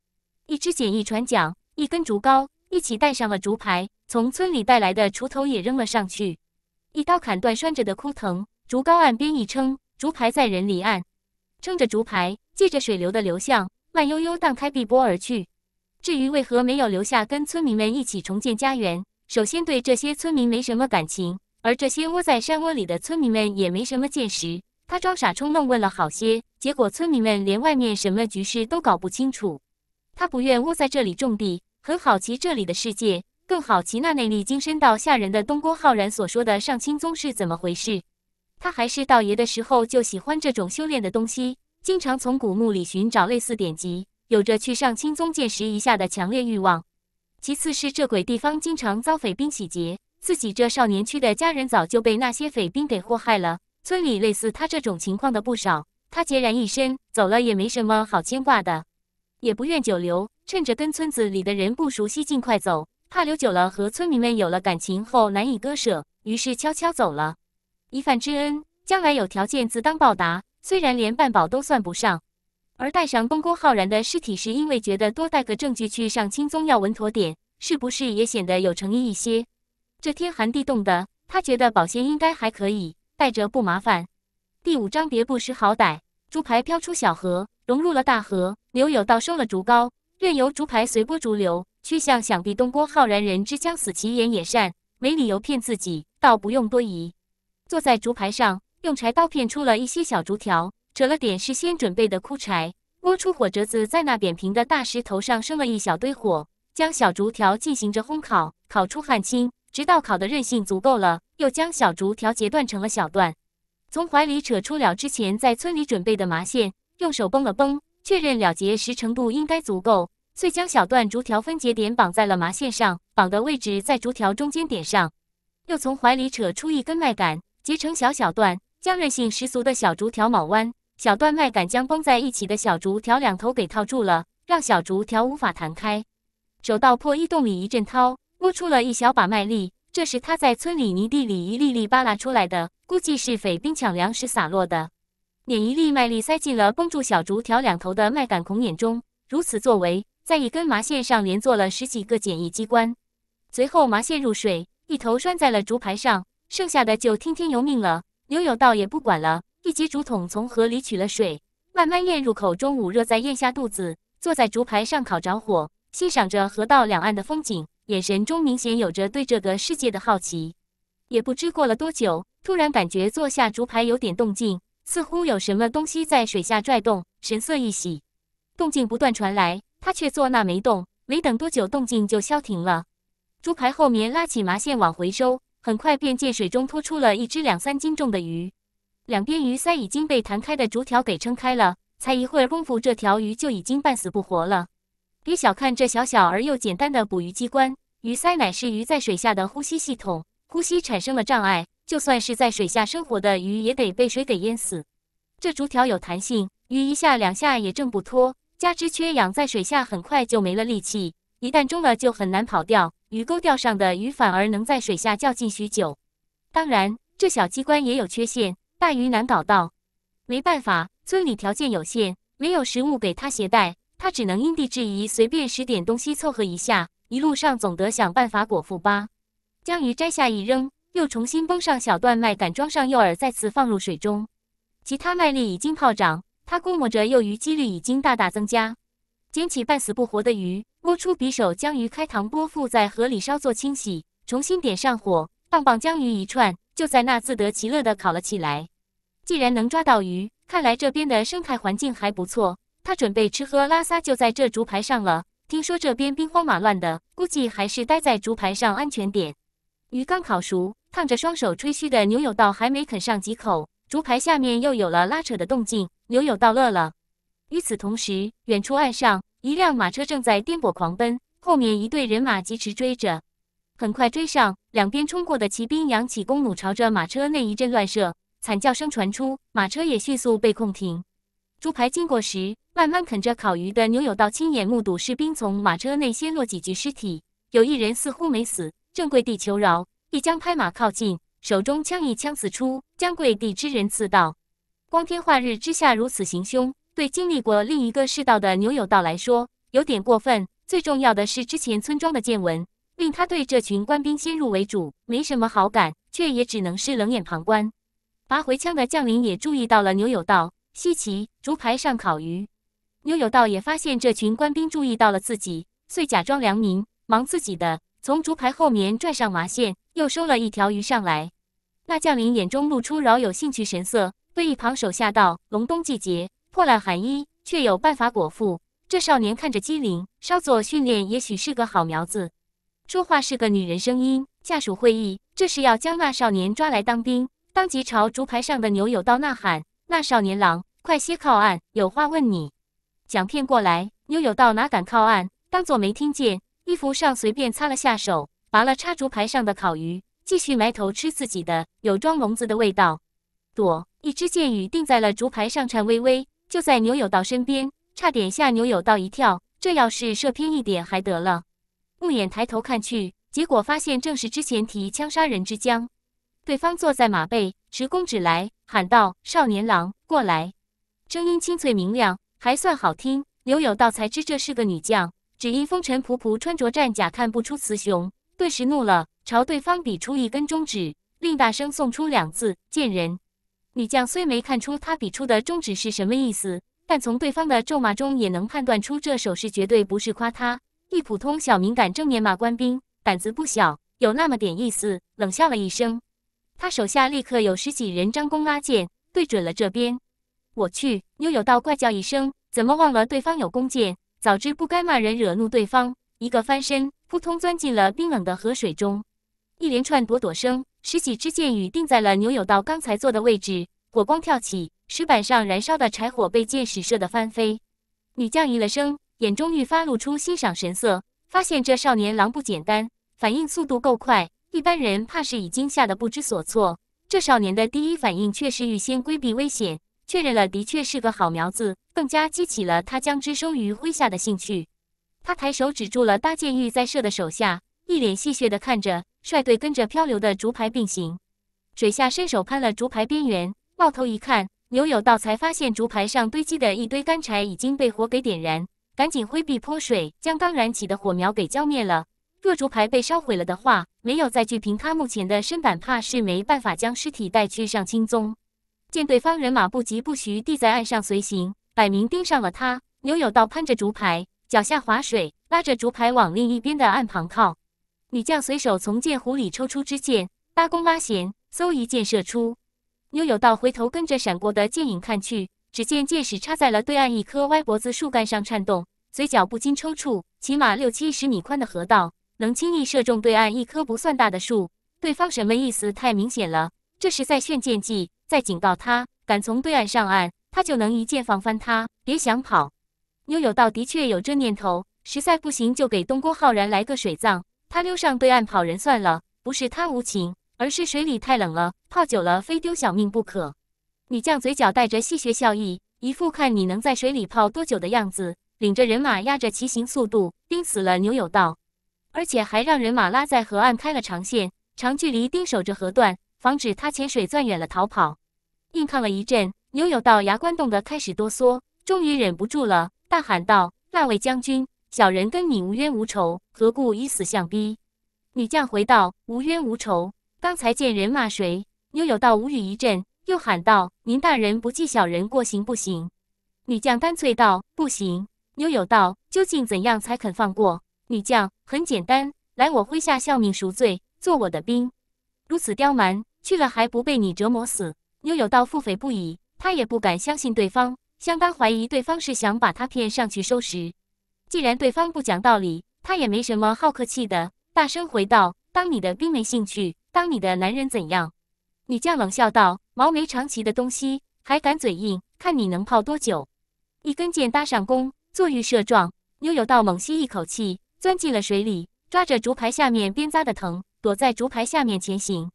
一只简易船桨，一根竹篙，一起带上了竹排。从村里带来的锄头也扔了上去。一刀砍断拴着的枯藤，竹篙岸边一撑，竹排在人离岸。撑着竹排，借着水流的流向，慢悠悠荡开碧波而去。至于为何没有留下跟村民们一起重建家园，首先对这些村民没什么感情，而这些窝在山窝里的村民们也没什么见识。他装傻充愣问了好些，结果村民们连外面什么局势都搞不清楚。他不愿窝在这里种地，很好奇这里的世界。正好齐娜内力精深到吓人的东宫浩然所说的上清宗是怎么回事？他还是道爷的时候就喜欢这种修炼的东西，经常从古墓里寻找类似典籍，有着去上清宗见识一下的强烈欲望。其次是这鬼地方经常遭匪兵洗劫，自己这少年区的家人早就被那些匪兵给祸害了，村里类似他这种情况的不少，他孑然一身，走了也没什么好牵挂的，也不愿久留，趁着跟村子里的人不熟悉，尽快走。怕留久了和村民们有了感情后难以割舍，于是悄悄走了。一饭之恩，将来有条件自当报答。虽然连半饱都算不上，而带上公公浩然的尸体时，因为觉得多带个证据去上青宗要稳妥点，是不是也显得有诚意一些？这天寒地冻的，他觉得保鲜应该还可以，带着不麻烦。第五章，别不识好歹。竹牌飘出小河，融入了大河。刘有道收了竹篙，任由竹牌随波逐流。曲项想必东郭浩然人之将死其言也善，没理由骗自己，倒不用多疑。坐在竹排上，用柴刀片出了一些小竹条，扯了点事先准备的枯柴，摸出火折子，在那扁平的大石头上生了一小堆火，将小竹条进行着烘烤，烤出汗青，直到烤的韧性足够了，又将小竹条截断成了小段。从怀里扯出了之前在村里准备的麻线，用手绷了绷，确认了结实程度应该足够。遂将小段竹条分节点绑在了麻线上，绑的位置在竹条中间点上。又从怀里扯出一根麦秆，结成小小段，将韧性十足的小竹条铆弯。小段麦秆将绷在一起的小竹条两头给套住了，让小竹条无法弹开。手到破衣洞里一阵掏，摸出了一小把麦粒。这是他在村里泥地里一粒粒扒拉出来的，估计是匪兵抢粮时洒落的。捻一粒麦粒塞进了绷住小竹条两头的麦秆孔眼中，如此作为。在一根麻线上连做了十几个简易机关，随后麻线入水，一头拴在了竹排上，剩下的就听天由命了。刘有道也不管了，一截竹筒从河里取了水，慢慢咽入口中，捂热再咽下肚子，坐在竹排上烤着火，欣赏着河道两岸的风景，眼神中明显有着对这个世界的好奇。也不知过了多久，突然感觉坐下竹排有点动静，似乎有什么东西在水下拽动，神色一喜，动静不断传来。他却坐那没动，没等多久，动静就消停了。竹排后面拉起麻线往回收，很快便见水中拖出了一只两三斤重的鱼，两边鱼鳃已经被弹开的竹条给撑开了。才一会儿功夫，这条鱼就已经半死不活了。别小看这小小而又简单的捕鱼机关，鱼鳃乃是鱼在水下的呼吸系统，呼吸产生了障碍，就算是在水下生活的鱼也得被水给淹死。这竹条有弹性，鱼一下两下也挣不脱。加之缺氧，在水下很快就没了力气。一旦中了，就很难跑掉。鱼钩钓上的鱼反而能在水下较劲许久。当然，这小机关也有缺陷，大鱼难搞到。没办法，村里条件有限，没有食物给他携带，他只能因地制宜，随便拾点东西凑合一下。一路上总得想办法果腹吧。将鱼摘下一扔，又重新绷上小段麦杆，装上诱饵，再次放入水中。其他麦粒已经泡涨。他估摸着诱鱼几率已经大大增加，捡起半死不活的鱼，摸出匕首将鱼开膛剥腹，在河里稍作清洗，重新点上火，棒棒将鱼一串，就在那自得其乐地烤了起来。既然能抓到鱼，看来这边的生态环境还不错。他准备吃喝拉撒就在这竹排上了。听说这边兵荒马乱的，估计还是待在竹排上安全点。鱼刚烤熟，烫着双手吹嘘的牛有道还没啃上几口，竹排下面又有了拉扯的动静。牛有道乐了。与此同时，远处岸上一辆马车正在颠簸狂奔，后面一队人马疾驰追着，很快追上。两边冲过的骑兵扬起弓弩，朝着马车内一阵乱射，惨叫声传出，马车也迅速被控停。猪排经过时，慢慢啃着烤鱼的牛有道亲眼目睹士兵从马车内掀落几具尸体，有一人似乎没死，正跪地求饶。一将拍马靠近，手中枪一枪刺出，将跪地之人刺倒。光天化日之下如此行凶，对经历过另一个世道的牛有道来说有点过分。最重要的是之前村庄的见闻，令他对这群官兵先入为主，没什么好感，却也只能是冷眼旁观。拔回枪的将领也注意到了牛有道，稀奇，竹排上烤鱼。牛有道也发现这群官兵注意到了自己，遂假装良民，忙自己的，从竹排后面拽上麻线，又收了一条鱼上来。那将领眼中露出饶有兴趣神色。对一旁手下道：“隆冬季节，破烂寒衣却有办法裹腹。这少年看着机灵，稍作训练，也许是个好苗子。”说话是个女人声音。下属会议，这是要将那少年抓来当兵。当即朝竹排上的牛有道呐喊：“那少年郎，快些靠岸，有话问你。”蒋片过来，牛有道哪敢靠岸，当作没听见，衣服上随便擦了下手，拔了插竹排上的烤鱼，继续埋头吃自己的，有装笼子的味道，躲。一支箭雨定在了竹排上，颤巍巍就在牛有道身边，差点吓牛有道一跳。这要是射偏一点还得了？木眼抬头看去，结果发现正是之前提枪杀人之将。对方坐在马背，持弓指来，喊道：“少年郎，过来！”声音清脆明亮，还算好听。牛有道才知这是个女将，只因风尘仆仆，穿着战甲，看不出雌雄。顿时怒了，朝对方比出一根中指，另大声送出两字：“贱人！”女将虽没看出他比出的中指是什么意思，但从对方的咒骂中也能判断出这手势绝对不是夸他。一普通小民敢正面骂官兵，胆子不小，有那么点意思。冷笑了一声，他手下立刻有十几人张弓拉箭，对准了这边。我去！妞有道怪叫一声，怎么忘了对方有弓箭？早知不该骂人，惹怒对方。一个翻身，扑通钻进了冰冷的河水中。一连串躲躲声。十几支箭羽定在了牛有道刚才坐的位置，火光跳起，石板上燃烧的柴火被箭矢射得翻飞。女将咦了声，眼中愈发露出欣赏神色，发现这少年郎不简单，反应速度够快，一般人怕是已经吓得不知所措。这少年的第一反应却是预先规避危险，确认了的确是个好苗子，更加激起了他将之收于麾下的兴趣。他抬手止住了搭箭欲在射的手下，一脸戏谑地看着。率队跟着漂流的竹排并行，水下伸手攀了竹排边缘，冒头一看，牛有道才发现竹排上堆积的一堆干柴已经被火给点燃，赶紧挥臂泼水，将刚燃起的火苗给浇灭了。若竹排被烧毁了的话，没有再具凭他目前的身板，怕是没办法将尸体带去上清宗。见对方人马不急不徐地在岸上随行，摆明盯上了他，牛有道攀着竹排，脚下划水，拉着竹排往另一边的岸旁靠。女将随手从箭壶里抽出支箭，搭弓拉弦，嗖一箭射出。牛有道回头跟着闪过的箭影看去，只见箭矢插在了对岸一棵歪脖子树干上颤动，嘴角不禁抽搐。起码六七十米宽的河道，能轻易射中对岸一棵不算大的树，对方什么意思？太明显了，这是在炫剑技，在警告他：敢从对岸上岸，他就能一箭放翻他，别想跑。牛有道的确有这念头，实在不行就给东郭浩然来个水葬。他溜上对岸跑人算了，不是他无情，而是水里太冷了，泡久了非丢小命不可。女将嘴角带着戏谑笑意，一副看你能在水里泡多久的样子，领着人马压着骑行速度，盯死了牛有道，而且还让人马拉在河岸开了长线，长距离盯守着河段，防止他潜水钻远了逃跑。硬抗了一阵，牛有道牙关冻得开始哆嗦，终于忍不住了，大喊道：“那位将军！”小人跟你无冤无仇，何故以死相逼？女将回道：无冤无仇。刚才见人骂谁？牛有道无语一阵，又喊道：“您大人不计小人过，行不行？”女将干脆道：“不行。”牛有道究竟怎样才肯放过？女将很简单，来我麾下效命赎罪，做我的兵。如此刁蛮，去了还不被你折磨死？牛有道腹诽不已，他也不敢相信对方，相当怀疑对方是想把他骗上去收拾。既然对方不讲道理，他也没什么好客气的，大声回道：“当你的兵没兴趣，当你的男人怎样？”女将冷笑道：“毛没长齐的东西还敢嘴硬，看你能泡多久！”一根箭搭上弓，坐欲射状。牛有道猛吸一口气，钻进了水里，抓着竹排下面编扎的藤，躲在竹排下面前行。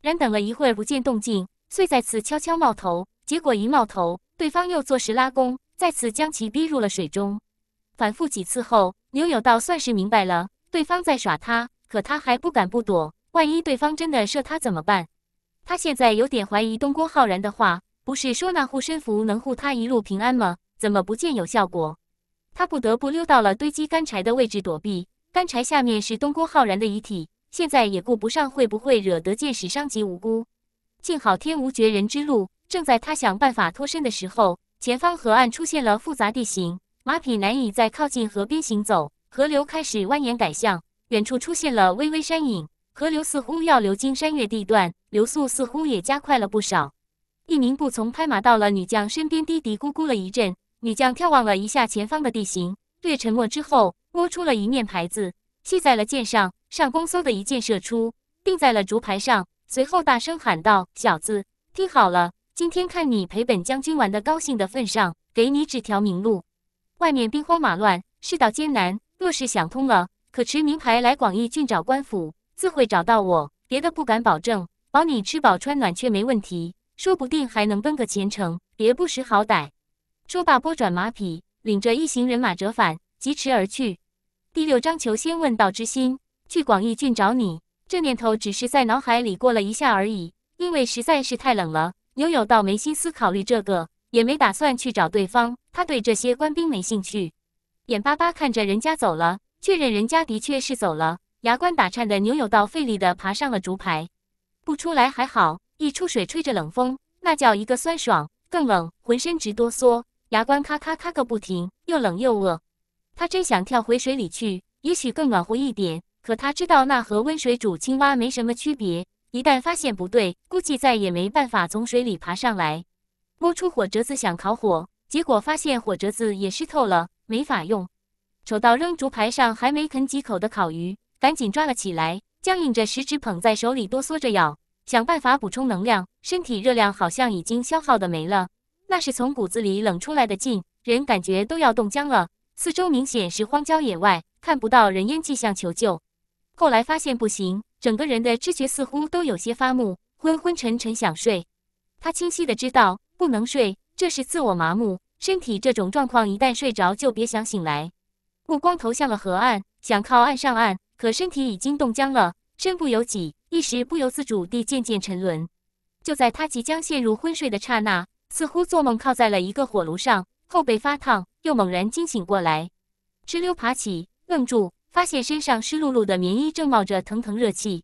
然等了一会儿不见动静，遂再次悄悄冒头。结果一冒头，对方又坐实拉弓，再次将其逼入了水中。反复几次后，刘有道算是明白了，对方在耍他，可他还不敢不躲。万一对方真的射他怎么办？他现在有点怀疑东郭浩然的话，不是说那护身符能护他一路平安吗？怎么不见有效果？他不得不溜到了堆积干柴的位置躲避。干柴下面是东郭浩然的遗体，现在也顾不上会不会惹得箭矢伤及无辜。幸好天无绝人之路，正在他想办法脱身的时候，前方河岸出现了复杂地形。马匹难以再靠近河边行走，河流开始蜿蜒改向，远处出现了微微山影，河流似乎要流经山岳地段，流速似乎也加快了不少。一名步从拍马到了女将身边，嘀嘀咕咕了一阵。女将眺望了一下前方的地形，略沉默之后，摸出了一面牌子，系在了箭上，上弓，嗖的一箭射出，钉在了竹牌上，随后大声喊道：“小子，听好了，今天看你陪本将军玩的高兴的份上，给你指条明路。”外面兵荒马乱，世道艰难。若是想通了，可持名牌来广义郡找官府，自会找到我。别的不敢保证，保你吃饱穿暖却没问题。说不定还能奔个前程。别不识好歹。说罢，拨转马匹，领着一行人马折返，疾驰而去。第六章求仙问道之心，去广义郡找你。这念头只是在脑海里过了一下而已，因为实在是太冷了。牛友倒没心思考虑这个，也没打算去找对方。他对这些官兵没兴趣，眼巴巴看着人家走了，确认人家的确是走了。牙关打颤的牛有道费力的爬上了竹排，不出来还好，一出水吹着冷风，那叫一个酸爽。更冷，浑身直哆嗦，牙关咔咔咔个不停。又冷又饿，他真想跳回水里去，也许更暖和一点。可他知道那和温水煮青蛙没什么区别。一旦发现不对，估计再也没办法从水里爬上来。摸出火折子想烤火。结果发现火折子也湿透了，没法用。瞅到扔竹排上还没啃几口的烤鱼，赶紧抓了起来，僵硬着食指捧在手里哆嗦着咬，想办法补充能量。身体热量好像已经消耗的没了，那是从骨子里冷出来的劲，人感觉都要冻僵了。四周明显是荒郊野外，看不到人烟迹象，求救。后来发现不行，整个人的知觉似乎都有些发木，昏昏沉沉想睡。他清晰的知道不能睡。这是自我麻木，身体这种状况一旦睡着就别想醒来。目光投向了河岸，想靠岸上岸，可身体已经冻僵了，身不由己，一时不由自主地渐渐沉沦。就在他即将陷入昏睡的刹那，似乎做梦靠在了一个火炉上，后背发烫，又猛然惊醒过来，哧溜爬起，愣住，发现身上湿漉漉的棉衣正冒着腾腾热气，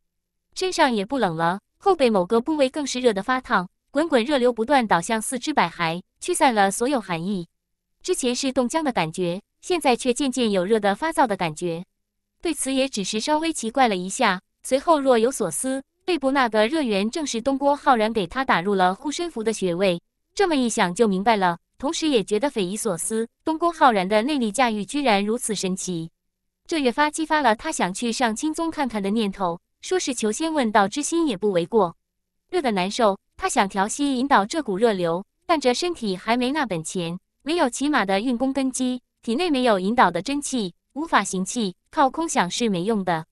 身上也不冷了，后背某个部位更是热得发烫。滚滚热流不断导向四肢百骸，驱散了所有寒意。之前是冻僵的感觉，现在却渐渐有热的发燥的感觉。对此也只是稍微奇怪了一下，随后若有所思。背部那个热源正是东郭浩然给他打入了护身符的穴位，这么一想就明白了，同时也觉得匪夷所思。东郭浩然的内力驾驭居然如此神奇，这越发激发了他想去上青宗看看的念头，说是求仙问道之心也不为过。热的难受。他想调息引导这股热流，但这身体还没那本钱，唯有起码的运功根基。体内没有引导的真气，无法行气，靠空想是没用的。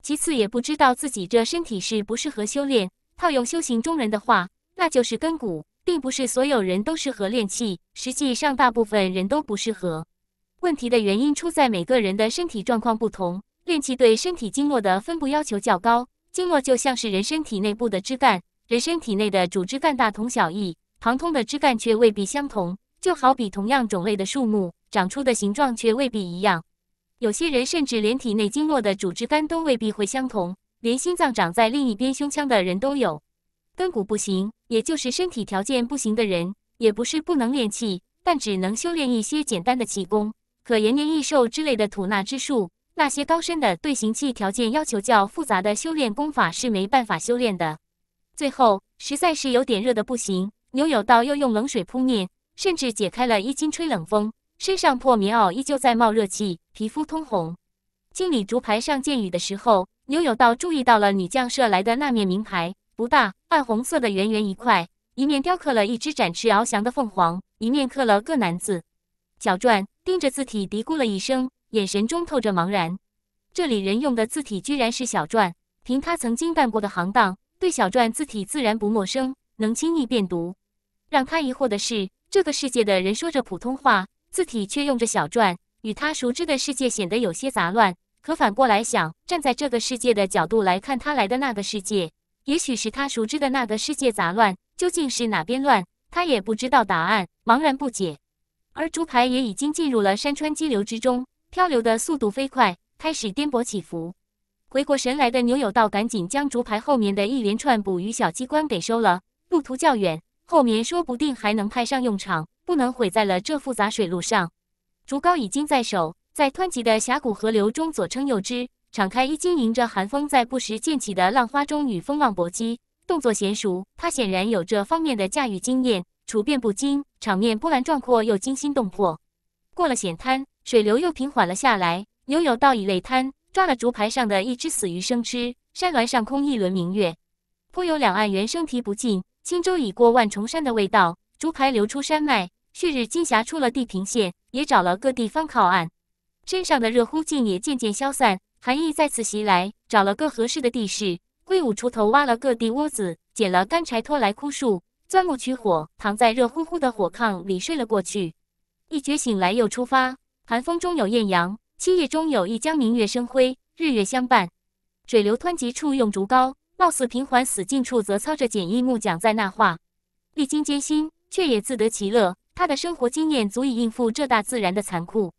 其次，也不知道自己这身体是不适合修炼。套用修行中人的话，那就是根骨，并不是所有人都适合练气。实际上，大部分人都不适合。问题的原因出在每个人的身体状况不同，练气对身体经络的分布要求较高，经络就像是人身体内部的枝干。人身体内的主枝干大同小异，旁通的枝干却未必相同。就好比同样种类的树木，长出的形状却未必一样。有些人甚至连体内经络的主枝干都未必会相同，连心脏长在另一边胸腔的人都有。根骨不行，也就是身体条件不行的人，也不是不能练气，但只能修炼一些简单的气功，可延年益寿之类的吐纳之术。那些高深的、对行气条件要求较复杂的修炼功法是没办法修炼的。最后实在是有点热的不行，牛有道又用冷水扑面，甚至解开了一襟吹冷风，身上破棉袄依旧在冒热气，皮肤通红。清理竹牌上箭羽的时候，牛有道注意到了女将射来的那面名牌，不大，暗红色的圆圆一块，一面雕刻了一只展翅翱翔的凤凰，一面刻了个“男字。小篆盯着字体嘀咕了一声，眼神中透着茫然。这里人用的字体居然是小篆，凭他曾经干过的行当。对小篆字体自然不陌生，能轻易辨读。让他疑惑的是，这个世界的人说着普通话，字体却用着小篆，与他熟知的世界显得有些杂乱。可反过来想，站在这个世界的角度来看，他来的那个世界，也许是他熟知的那个世界杂乱。究竟是哪边乱，他也不知道答案，茫然不解。而竹排也已经进入了山川激流之中，漂流的速度飞快，开始颠簸起伏。回过神来的牛有道赶紧将竹排后面的一连串捕鱼小机关给收了。路途较远，后面说不定还能派上用场，不能毁在了这复杂水路上。竹篙已经在手，在湍急的峡谷河流中左撑右支，敞开衣襟迎着寒风，在不时溅起的浪花中与风浪搏击，动作娴熟。他显然有这方面的驾驭经验，处变不惊，场面波澜壮阔又惊心动魄。过了险滩，水流又平缓了下来，牛有道已累瘫。抓了竹排上的一只死鱼生吃，山峦上空一轮明月，颇有两岸猿声啼不尽，轻舟已过万重山的味道。竹排流出山脉，旭日金霞出了地平线，也找了个地方靠岸，身上的热乎劲也渐渐消散，寒意再次袭来。找了个合适的地势，挥舞锄头挖了个地窝子，捡了干柴拖来枯树，钻木取火，躺在热乎乎的火炕里睡了过去。一觉醒来又出发，寒风中有艳阳。七夜中有一江明月生辉，日月相伴。水流湍急处用竹篙，貌似平缓死近处则操着简易木桨在那画。历经艰辛，却也自得其乐。他的生活经验足以应付这大自然的残酷。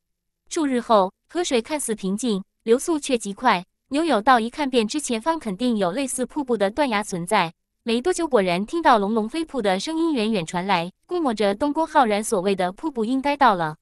数日后，河水看似平静，流速却极快。牛有道一看便知前方肯定有类似瀑布的断崖存在。没多久，果然听到隆隆飞瀑的声音远远传来，估摸着东郭浩然所谓的瀑布应该到了。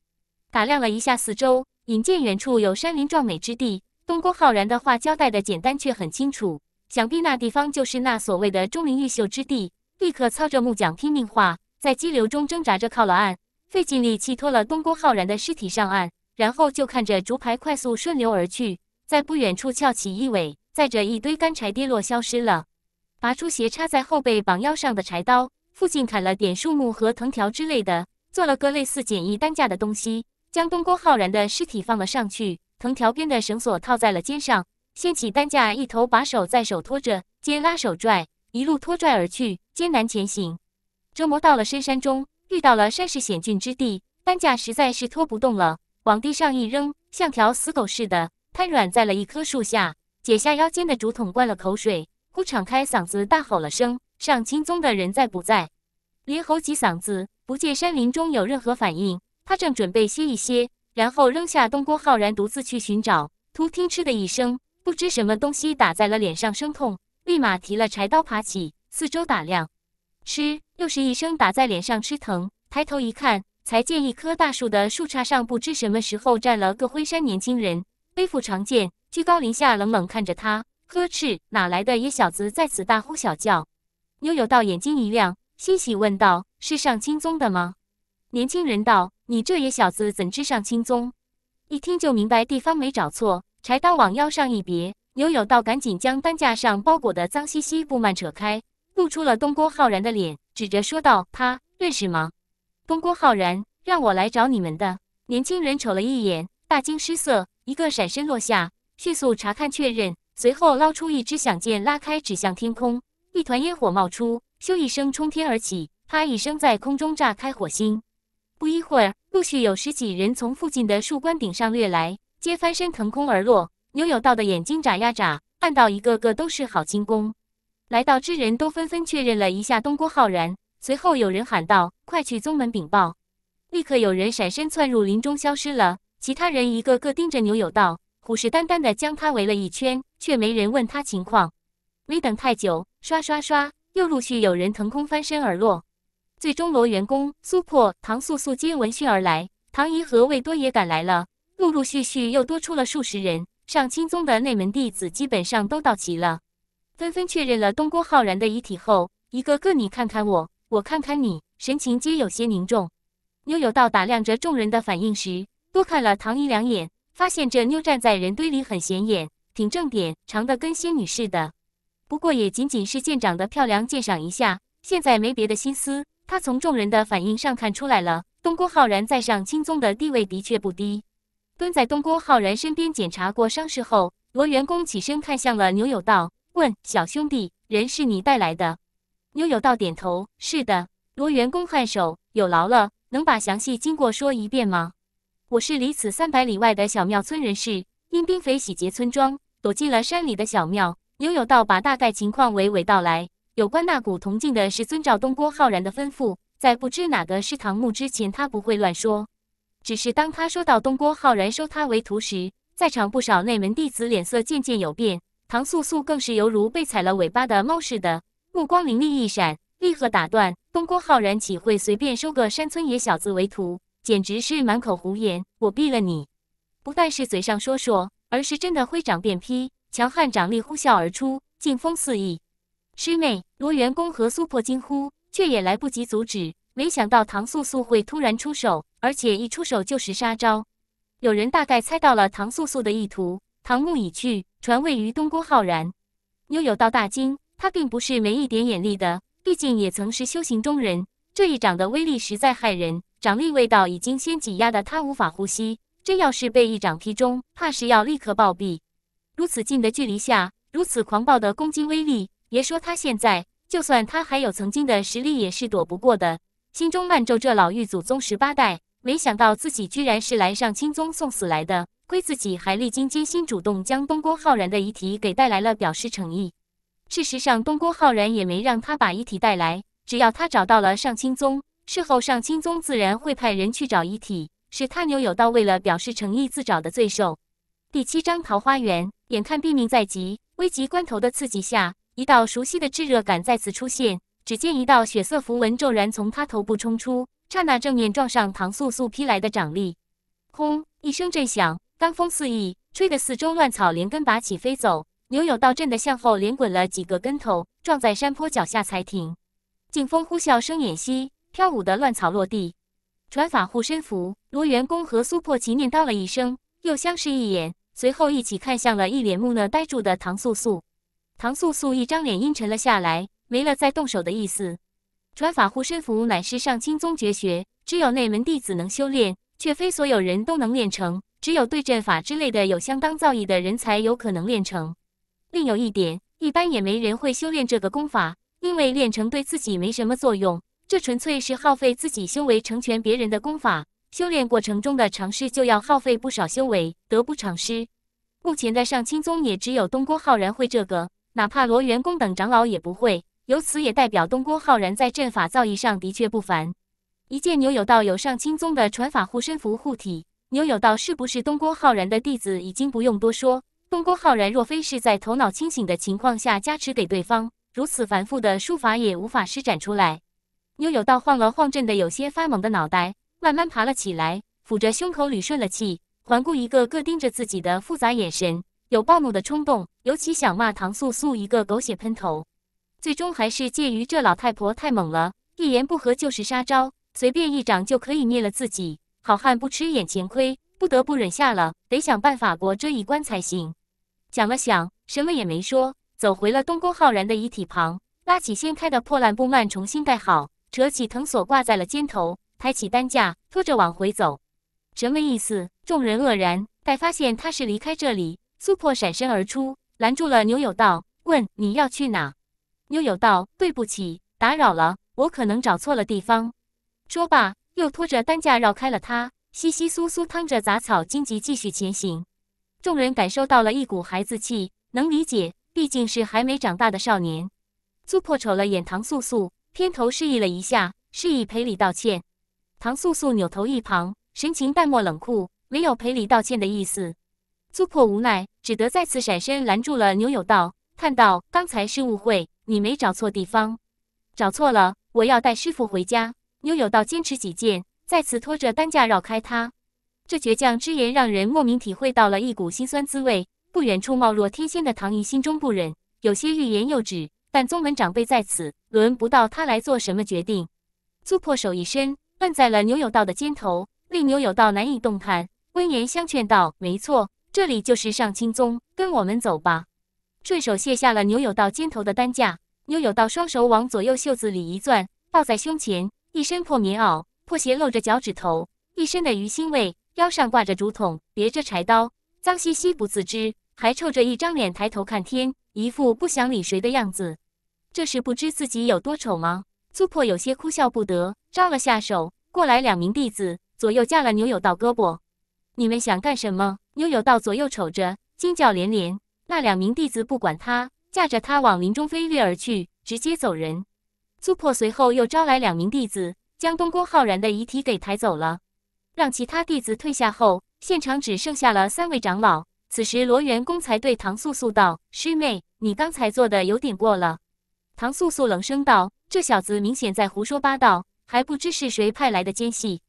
打量了一下四周。引见远处有山林壮美之地。东宫浩然的话交代的简单却很清楚，想必那地方就是那所谓的钟灵毓秀之地。立刻操着木桨拼命划，在激流中挣扎着靠了岸，费尽力气拖了东宫浩然的尸体上岸，然后就看着竹排快速顺流而去，在不远处翘起一尾，载着一堆干柴跌落消失了。拔出斜插在后背绑腰上的柴刀，附近砍了点树木和藤条之类的，做了个类似简易担架的东西。将东郭浩然的尸体放了上去，藤条编的绳索套在了肩上，掀起担架，一头把手在手托着，肩拉手拽，一路拖拽而去，艰难前行。折磨到了深山中，遇到了山势险峻之地，担架实在是拖不动了，往地上一扔，像条死狗似的瘫软在了一棵树下，解下腰间的竹筒灌了口水，忽敞开嗓子大吼了声：“上清宗的人在不在？”连吼几嗓子，不见山林中有任何反应。他正准备歇一歇，然后扔下东郭浩然，独自去寻找。突听“嗤”的一声，不知什么东西打在了脸上，生痛。立马提了柴刀爬起，四周打量。吃，又是一声打在脸上，吃疼。抬头一看，才见一棵大树的树杈上，不知什么时候站了个灰衫年轻人，背负长剑，居高临下，冷冷看着他，呵斥：“哪来的野小子，在此大呼小叫？”妞有道眼睛一亮，欣喜问道：“是上清宗的吗？”年轻人道。你这野小子怎知上青宗？一听就明白地方没找错。柴刀往腰上一别，牛有道赶紧将担架上包裹的脏兮兮布幔扯开，露出了东郭浩然的脸，指着说道：“他认识吗？”东郭浩然：“让我来找你们的。”年轻人瞅了一眼，大惊失色，一个闪身落下，迅速查看确认，随后捞出一支响箭，拉开指向天空，一团烟火冒出，咻一声冲天而起，啪一声在空中炸开火星。不一会儿，陆续有十几人从附近的树冠顶上掠来，皆翻身腾空而落。牛有道的眼睛眨呀眨，暗到一个个都是好轻功。来到之人都纷纷确认了一下东郭浩然，随后有人喊道：“快去宗门禀报！”立刻有人闪身窜入林中消失了。其他人一个个盯着牛有道，虎视眈眈地将他围了一圈，却没人问他情况。没等太久，刷刷刷，又陆续有人腾空翻身而落。最终，罗元公、苏破、唐素素皆闻讯而来，唐姨和魏多也赶来了，陆陆续续又多出了数十人。上清宗的内门弟子基本上都到齐了，纷纷确认了东郭浩然的遗体后，一个个你看看我，我看看你，神情皆有些凝重。妞有道打量着众人的反应时，多看了唐姨两眼，发现这妞站在人堆里很显眼，挺正点，长得跟仙女似的。不过也仅仅是见长得漂亮，鉴赏一下，现在没别的心思。他从众人的反应上看出来了，东宫浩然在上清宗的地位的确不低。蹲在东宫浩然身边检查过伤势后，罗元公起身看向了牛有道，问：“小兄弟，人是你带来的？”牛有道点头：“是的。”罗元公颔首：“有劳了，能把详细经过说一遍吗？”“我是离此三百里外的小庙村人士，因兵匪洗劫村庄，躲进了山里的小庙。”牛有道把大概情况娓娓道来。有关那股铜镜的是遵照东郭浩然的吩咐，在不知哪个是唐木之前，他不会乱说。只是当他说到东郭浩然收他为徒时，在场不少内门弟子脸色渐渐有变，唐素素更是犹如被踩了尾巴的猫似的，目光凌厉一闪，立刻打断。东郭浩然岂会随便收个山村野小子为徒，简直是满口胡言！我毙了你！不但是嘴上说说，而是真的挥掌便劈，强悍掌力呼啸而出，劲风四溢。师妹罗元公和苏破惊呼，却也来不及阻止。没想到唐素素会突然出手，而且一出手就是杀招。有人大概猜到了唐素素的意图。唐木已去，传位于东宫浩然。妞有道大惊，他并不是没一点眼力的，毕竟也曾是修行中人。这一掌的威力实在骇人，掌力味道已经先挤压的他无法呼吸。真要是被一掌劈中，怕是要立刻暴毙。如此近的距离下，如此狂暴的攻击威力。别说他现在，就算他还有曾经的实力，也是躲不过的。心中暗咒这老玉祖宗十八代，没想到自己居然是来上清宗送死来的。亏自己还历经艰辛，主动将东宫浩然的遗体给带来了，表示诚意。事实上，东宫浩然也没让他把遗体带来，只要他找到了上清宗，事后上清宗自然会派人去找遗体。是他牛有道为了表示诚意自找的罪受。第七章桃花源，眼看毙命在即，危急关头的刺激下。一道熟悉的炙热感再次出现，只见一道血色符文骤然从他头部冲出，刹那正面撞上唐素素劈来的掌力，轰一声震响，罡风肆意，吹得四周乱草连根拔起飞走，牛有道震得向后连滚了几个跟头，撞在山坡脚下才停。劲风呼啸声掩息，飘舞的乱草落地。传法护身符，罗元公和苏破奇念叨了一声，又相视一眼，随后一起看向了一脸木讷呆住的唐素素。唐素素一张脸阴沉了下来，没了再动手的意思。传法护身符乃是上清宗绝学，只有内门弟子能修炼，却非所有人都能练成。只有对阵法之类的有相当造诣的人才有可能练成。另有一点，一般也没人会修炼这个功法，因为练成对自己没什么作用，这纯粹是耗费自己修为成全别人的功法。修炼过程中的尝试就要耗费不少修为，得不偿失。目前的上清宗也只有东宫浩然会这个。哪怕罗元公等长老也不会，由此也代表东宫浩然在阵法造诣上的确不凡。一见牛有道有上清宗的传法护身符护体，牛有道是不是东宫浩然的弟子已经不用多说。东宫浩然若非是在头脑清醒的情况下加持给对方，如此繁复的术法也无法施展出来。牛有道晃了晃震得有些发懵的脑袋，慢慢爬了起来，抚着胸口捋顺了气，环顾一个个盯着自己的复杂眼神。有暴怒的冲动，尤其想骂唐素素一个狗血喷头，最终还是介于这老太婆太猛了，一言不合就是杀招，随便一掌就可以灭了自己。好汉不吃眼前亏，不得不忍下了，得想办法过这一关才行。想了想，什么也没说，走回了东宫浩然的遗体旁，拉起掀开的破烂布幔重新盖好，扯起藤索挂在了肩头，抬起担架拖着往回走。什么意思？众人愕然，待发现他是离开这里。苏破闪身而出，拦住了牛有道，问：“你要去哪？”牛有道：“对不起，打扰了，我可能找错了地方。”说罢，又拖着担架绕开了他，窸窸窣窣趟着杂草荆棘继续前行。众人感受到了一股孩子气，能理解，毕竟是还没长大的少年。苏破瞅了眼唐素素，偏头示意了一下，示意赔礼道歉。唐素素扭头一旁，神情淡漠冷酷，没有赔礼道歉的意思。苏破无奈，只得再次闪身拦住了牛有道，叹道：“刚才是误会，你没找错地方。找错了，我要带师傅回家。”牛有道坚持己见，再次拖着担架绕开他。这倔强之言让人莫名体会到了一股心酸滋味。不远处，貌若天仙的唐姨心中不忍，有些欲言又止，但宗门长辈在此，轮不到他来做什么决定。苏破手一伸，摁在了牛有道的肩头，令牛有道难以动弹，温言相劝道：“没错。”这里就是上清宗，跟我们走吧。顺手卸下了牛有道肩头的担架，牛有道双手往左右袖子里一攥，抱在胸前，一身破棉袄、破鞋露着脚趾头，一身的鱼腥味，腰上挂着竹筒，别着柴刀，脏兮兮不自知，还臭着一张脸抬头看天，一副不想理谁的样子。这是不知自己有多丑吗？苏破有些哭笑不得，招了下手，过来两名弟子，左右架了牛有道胳膊。你们想干什么？悠悠道：“左右瞅着，惊叫连连。”那两名弟子不管他，驾着他往林中飞掠而去，直接走人。苏破随后又招来两名弟子，将东宫浩然的遗体给抬走了。让其他弟子退下后，现场只剩下了三位长老。此时罗元公才对唐素素道：“师妹，你刚才做的有点过了。”唐素素冷声道：“这小子明显在胡说八道，还不知是谁派来的奸细。”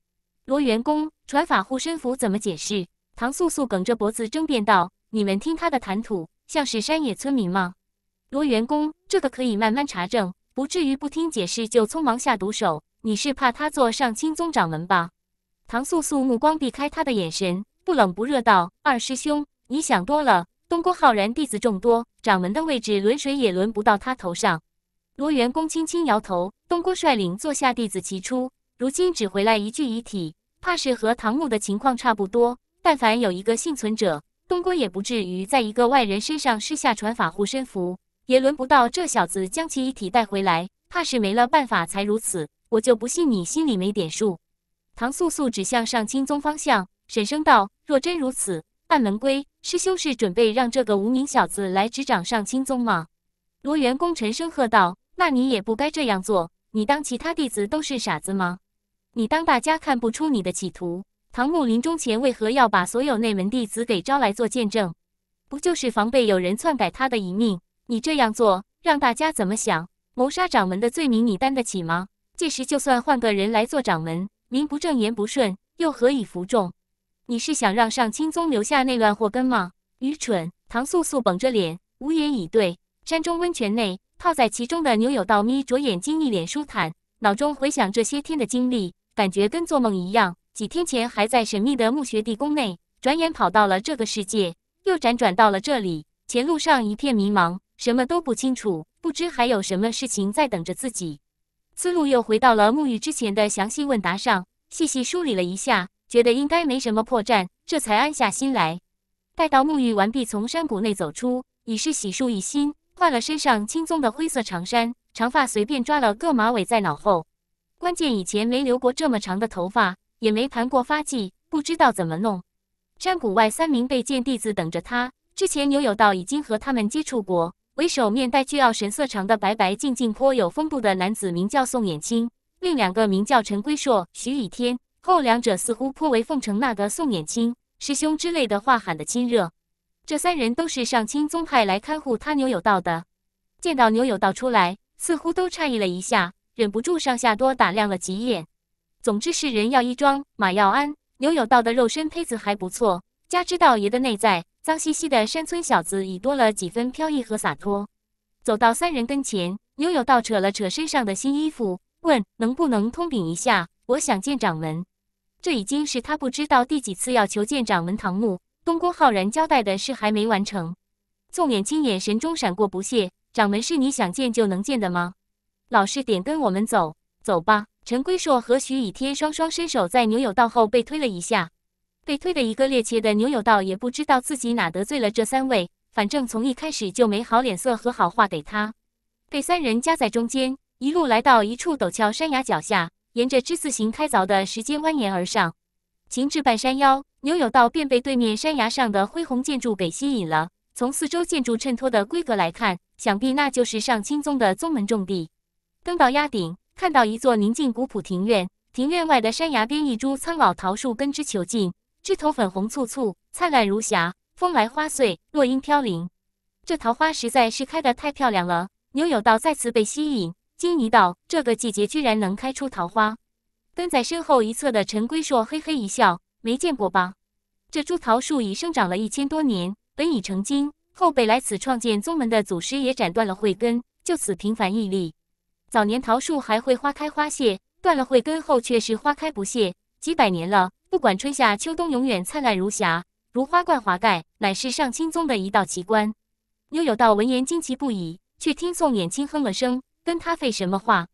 罗元公传法护身符怎么解释？唐素素梗着脖子争辩道：“你们听他的谈吐，像是山野村民吗？”罗元公，这个可以慢慢查证，不至于不听解释就匆忙下毒手。你是怕他做上清宗掌门吧？唐素素目光避开他的眼神，不冷不热道：“二师兄，你想多了。东郭浩然弟子众多，掌门的位置轮谁也轮不到他头上。”罗元公轻轻摇头：“东郭率领座下弟子齐出，如今只回来一具遗体，怕是和唐木的情况差不多。”但凡有一个幸存者，东归也不至于在一个外人身上施下传法护身符，也轮不到这小子将其遗体带回来，怕是没了办法才如此。我就不信你心里没点数。唐素素指向上清宗方向，沈声道：“若真如此，按门规，师兄是准备让这个无名小子来执掌上清宗吗？”罗元公沉声喝道：“那你也不该这样做。你当其他弟子都是傻子吗？你当大家看不出你的企图？”唐木临终前为何要把所有内门弟子给招来做见证？不就是防备有人篡改他的一命？你这样做让大家怎么想？谋杀掌门的罪名你担得起吗？届时就算换个人来做掌门，名不正言不顺，又何以服众？你是想让上清宗留下内乱祸根吗？愚蠢！唐素素绷着脸，无言以对。山中温泉内，泡在其中的牛有道眯着眼睛，一脸舒坦，脑中回想这些天的经历，感觉跟做梦一样。几天前还在神秘的墓穴地宫内，转眼跑到了这个世界，又辗转到了这里。前路上一片迷茫，什么都不清楚，不知还有什么事情在等着自己。思路又回到了沐浴之前的详细问答上，细细梳理了一下，觉得应该没什么破绽，这才安下心来。待到沐浴完毕，从山谷内走出，已是洗漱一新，换了身上轻松的灰色长衫，长发随便抓了个马尾在脑后。关键以前没留过这么长的头发。也没盘过发髻，不知道怎么弄。山谷外三名被剑弟子等着他。之前牛有道已经和他们接触过，为首面带倨傲神色、长的白白净净、颇有风度的男子名叫宋衍清，另两个名叫陈归硕、徐倚天。后两者似乎颇为奉承那个宋衍清师兄之类的话喊的亲热。这三人都是上清宗派来看护他牛有道的。见到牛有道出来，似乎都诧异了一下，忍不住上下多打量了几眼。总之是人要衣装，马要鞍。牛有道的肉身胚子还不错，加之道爷的内在，脏兮兮的山村小子已多了几分飘逸和洒脱。走到三人跟前，牛有道扯了扯身上的新衣服，问：“能不能通禀一下？我想见掌门。”这已经是他不知道第几次要求见掌门唐木东宫浩然交代的事还没完成。纵远清眼神中闪过不屑：“掌门是你想见就能见的吗？老实点，跟我们走，走吧。”陈归硕和徐以天双双伸手，在牛有道后被推了一下。被推的一个趔趄的牛有道也不知道自己哪得罪了这三位，反正从一开始就没好脸色和好话给他。被三人夹在中间，一路来到一处陡峭山崖脚下，沿着之字形开凿的石阶蜿蜒而上。行至半山腰，牛有道便被对面山崖上的恢宏建筑给吸引了。从四周建筑衬托的规格来看，想必那就是上清宗的宗门重地。登到崖顶。看到一座宁静古朴庭院，庭院外的山崖边，一株苍老桃树根枝遒劲，枝头粉红簇簇，灿烂如霞，风来花碎，落英飘零。这桃花实在是开得太漂亮了。牛有道再次被吸引，惊疑道：“这个季节居然能开出桃花？”跟在身后一侧的陈龟硕嘿嘿一笑：“没见过吧？这株桃树已生长了一千多年，本已成精，后被来此创建宗门的祖师也斩断了慧根，就此平凡屹立。”早年桃树还会花开花谢，断了慧根后却是花开不谢，几百年了，不管春夏秋冬，永远灿烂如霞，如花冠华盖，乃是上清宗的一道奇观。牛有道闻言惊奇不已，却听宋衍清哼了声，跟他废什么话？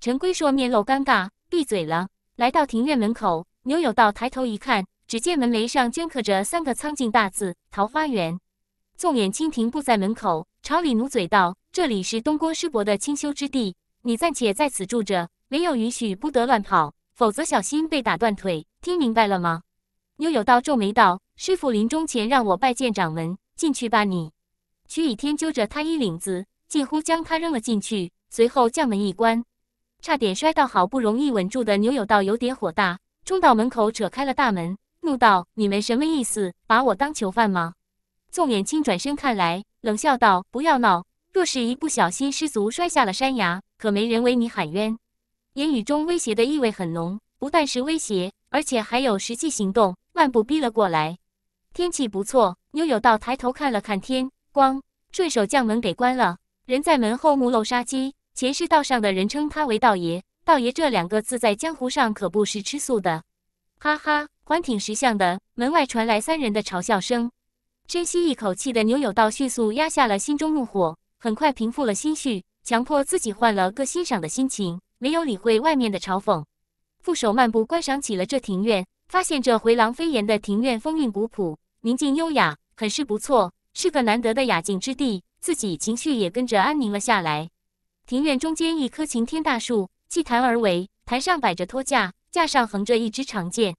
陈规说面露尴尬，闭嘴了。来到庭院门口，牛有道抬头一看，只见门楣上镌刻着三个苍劲大字“桃花源”。宋衍清停步在门口，朝里努嘴道：“这里是东郭师伯的清修之地。”你暂且在此住着，没有允许不得乱跑，否则小心被打断腿。听明白了吗？牛有道皱眉道：“师傅临终前让我拜见掌门，进去吧。”你曲倚天揪着他衣领子，几乎将他扔了进去，随后将门一关，差点摔到好不容易稳住的牛有道有点火大，冲到门口扯开了大门，怒道：“你们什么意思？把我当囚犯吗？”宋远清转身看来，冷笑道：“不要闹，若是一不小心失足摔下了山崖。”可没人为你喊冤，言语中威胁的意味很浓，不但是威胁，而且还有实际行动，漫步逼了过来。天气不错，牛有道抬头看了看天光，顺手将门给关了，人在门后目露杀机。前世道上的人称他为道爷，道爷这两个字在江湖上可不是吃素的。哈哈，还挺识相的。门外传来三人的嘲笑声，深吸一口气的牛有道迅速压下了心中怒火，很快平复了心绪。强迫自己换了个欣赏的心情，没有理会外面的嘲讽，副手漫步观赏起了这庭院。发现这回廊飞檐的庭院，风韵古朴，宁静优雅，很是不错，是个难得的雅静之地。自己情绪也跟着安宁了下来。庭院中间一棵擎天大树，祭坛而围，坛上摆着托架，架上横着一支长剑。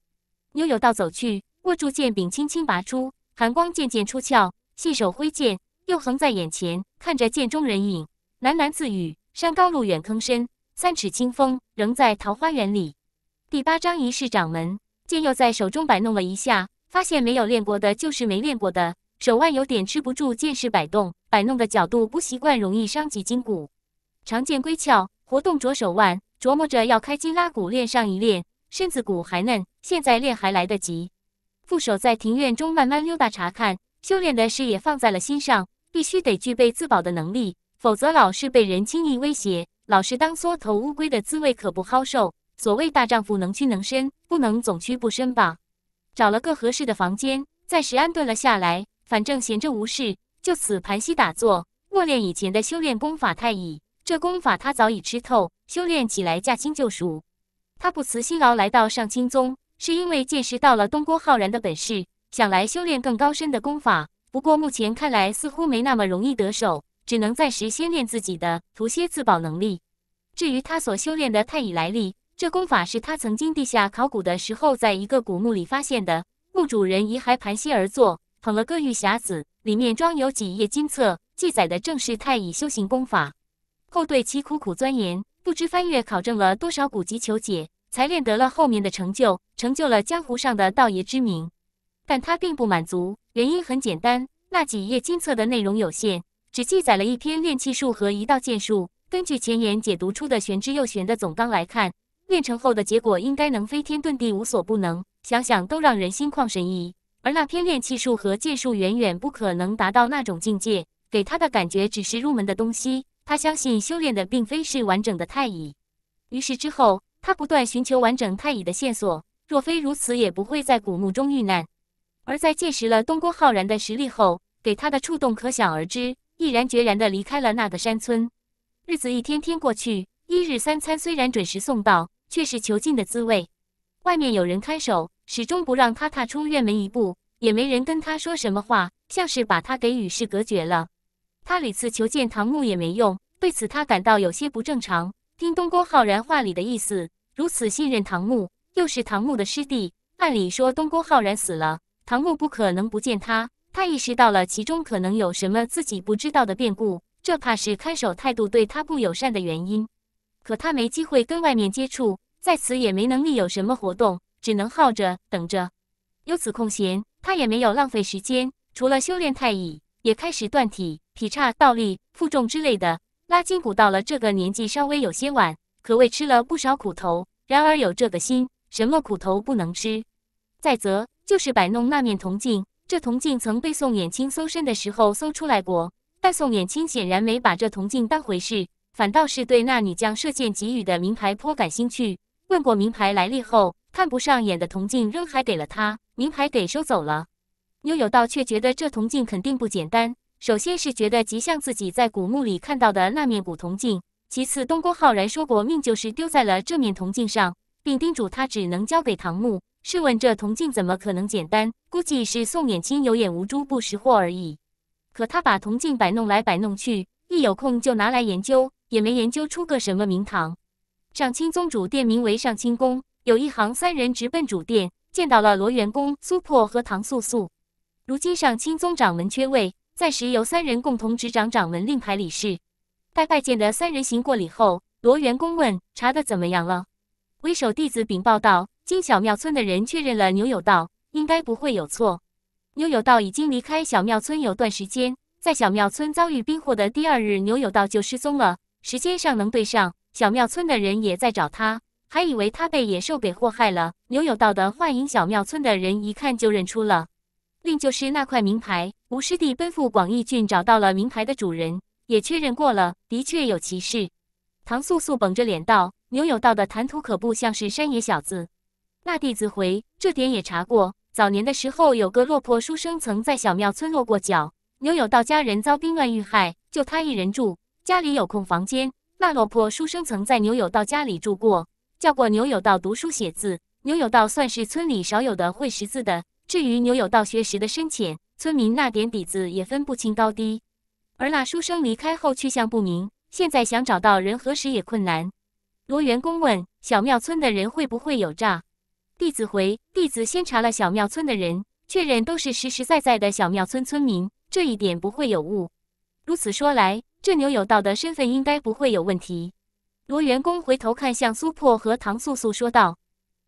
悠悠道走去，握住剑柄，轻轻拔出，寒光渐渐出鞘，细手挥剑，又横在眼前，看着剑中人影。喃喃自语：“山高路远坑深，三尺清风仍在桃花源里。”第八章一式掌门剑又在手中摆弄了一下，发现没有练过的就是没练过的，手腕有点吃不住剑势摆动，摆弄的角度不习惯，容易伤及筋骨。长剑归鞘，活动着手腕，琢磨着要开筋拉骨练上一练，身子骨还嫩，现在练还来得及。副手在庭院中慢慢溜达查看，修炼的事也放在了心上，必须得具备自保的能力。否则老是被人轻易威胁，老是当缩头乌龟的滋味可不好受。所谓大丈夫能屈能伸，不能总屈不伸吧。找了个合适的房间，暂时安顿了下来。反正闲着无事，就此盘膝打坐，默练以前的修炼功法《太乙》。这功法他早已吃透，修炼起来驾轻就熟。他不辞辛劳来到上清宗，是因为见识到了东郭浩然的本事，想来修炼更高深的功法。不过目前看来，似乎没那么容易得手。只能暂时先练自己的，图些自保能力。至于他所修炼的太乙来历，这功法是他曾经地下考古的时候，在一个古墓里发现的。墓主人遗骸盘膝而坐，捧了个玉匣子，里面装有几页金册，记载的正是太乙修行功法。后对其苦苦钻研，不知翻阅考证了多少古籍求解，才练得了后面的成就，成就了江湖上的道爷之名。但他并不满足，原因很简单，那几页金册的内容有限。只记载了一篇炼气术和一道剑术。根据前言解读出的玄之又玄的总纲来看，练成后的结果应该能飞天遁地，无所不能。想想都让人心旷神怡。而那篇炼气术和剑术远远不可能达到那种境界，给他的感觉只是入门的东西。他相信修炼的并非是完整的太乙。于是之后，他不断寻求完整太乙的线索。若非如此，也不会在古墓中遇难。而在见识了东郭浩然的实力后，给他的触动可想而知。毅然决然地离开了那个山村。日子一天天过去，一日三餐虽然准时送到，却是囚禁的滋味。外面有人看守，始终不让他踏出院门一步，也没人跟他说什么话，像是把他给与世隔绝了。他屡次求见唐木也没用，对此他感到有些不正常。听东郭浩然话里的意思，如此信任唐木，又是唐木的师弟，按理说东郭浩然死了，唐木不可能不见他。他意识到了其中可能有什么自己不知道的变故，这怕是看守态度对他不友善的原因。可他没机会跟外面接触，在此也没能力有什么活动，只能耗着等着。有此空闲，他也没有浪费时间，除了修炼太乙，也开始锻体、劈叉、倒立、负重之类的拉筋骨。到了这个年纪，稍微有些晚，可谓吃了不少苦头。然而有这个心，什么苦头不能吃？再则就是摆弄那面铜镜。这铜镜曾被宋远清搜身的时候搜出来过，但宋远清显然没把这铜镜当回事，反倒是对那女将射箭给予的名牌颇感兴趣。问过名牌来历后，看不上眼的铜镜扔还给了他，名牌给收走了。牛有道却觉得这铜镜肯定不简单，首先是觉得极像自己在古墓里看到的那面古铜镜，其次东宫浩然说过命就是丢在了这面铜镜上，并叮嘱他只能交给唐木。试问这铜镜怎么可能简单？估计是宋远清有眼无珠，不识货而已。可他把铜镜摆弄来摆弄去，一有空就拿来研究，也没研究出个什么名堂。上清宗主殿名为上清宫，有一行三人直奔主殿，见到了罗元公、苏破和唐素素。如今上清宗掌门缺位，暂时由三人共同执掌掌门令牌理事。待拜见的三人行过礼后，罗元公问：“查的怎么样了？”为首弟子禀报道。小庙村的人确认了牛有道，应该不会有错。牛有道已经离开小庙村有段时间，在小庙村遭遇冰祸的第二日，牛有道就失踪了，时间上能对上。小庙村的人也在找他，还以为他被野兽给祸害了。牛有道的幻影，小庙村的人一看就认出了。另就是那块名牌，吴师弟奔赴广义郡找到了名牌的主人，也确认过了，的确有其事。唐素素绷着脸道：“牛有道的谈吐可不像是山野小子。”那弟子回，这点也查过。早年的时候，有个落魄书生曾在小庙村落过脚。牛有道家人遭兵乱遇害，就他一人住，家里有空房间。那落魄书生曾在牛有道家里住过，叫过牛有道读书写字。牛有道算是村里少有的会识字的。至于牛有道学识的深浅，村民那点底子也分不清高低。而那书生离开后去向不明，现在想找到人核实也困难。罗元公问：小庙村的人会不会有诈？弟子回，弟子先查了小庙村的人，确认都是实实在在的小庙村村民，这一点不会有误。如此说来，这牛有道的身份应该不会有问题。罗元公回头看向苏破和唐素素，说道：“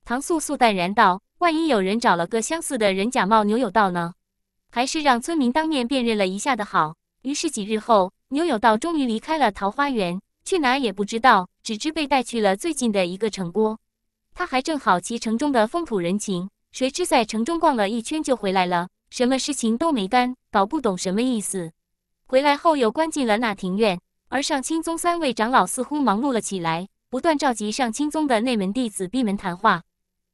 唐素素淡然道，万一有人找了个相似的人假冒牛有道呢？还是让村民当面辨认了一下的好。”于是几日后，牛有道终于离开了桃花源，去哪也不知道，只知被带去了最近的一个城郭。他还正好骑城中的风土人情，谁知在城中逛了一圈就回来了，什么事情都没干，搞不懂什么意思。回来后又关进了那庭院，而上清宗三位长老似乎忙碌了起来，不断召集上清宗的内门弟子闭门谈话。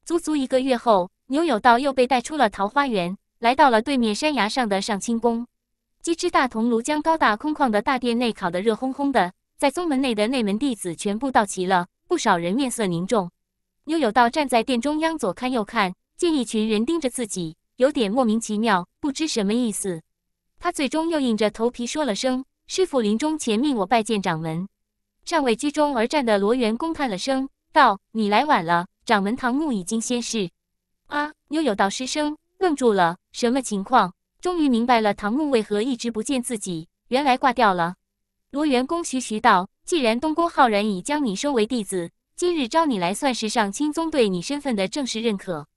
足足一个月后，牛有道又被带出了桃花源，来到了对面山崖上的上清宫。机只大铜炉将高大空旷的大殿内烤得热烘烘的，在宗门内的内门弟子全部到齐了，不少人面色凝重。又有道站在殿中央，左看右看，见一群人盯着自己，有点莫名其妙，不知什么意思。他最终又硬着头皮说了声：“师傅临终前命我拜见掌门。”尚未居中而站的罗元公叹了声道：“你来晚了，掌门唐木已经仙逝。”啊！悠有道失声愣住了，什么情况？终于明白了唐木为何一直不见自己，原来挂掉了。罗元公徐徐道：“既然东宫浩然已将你收为弟子。”今日招你来，算是上清宗对你身份的正式认可。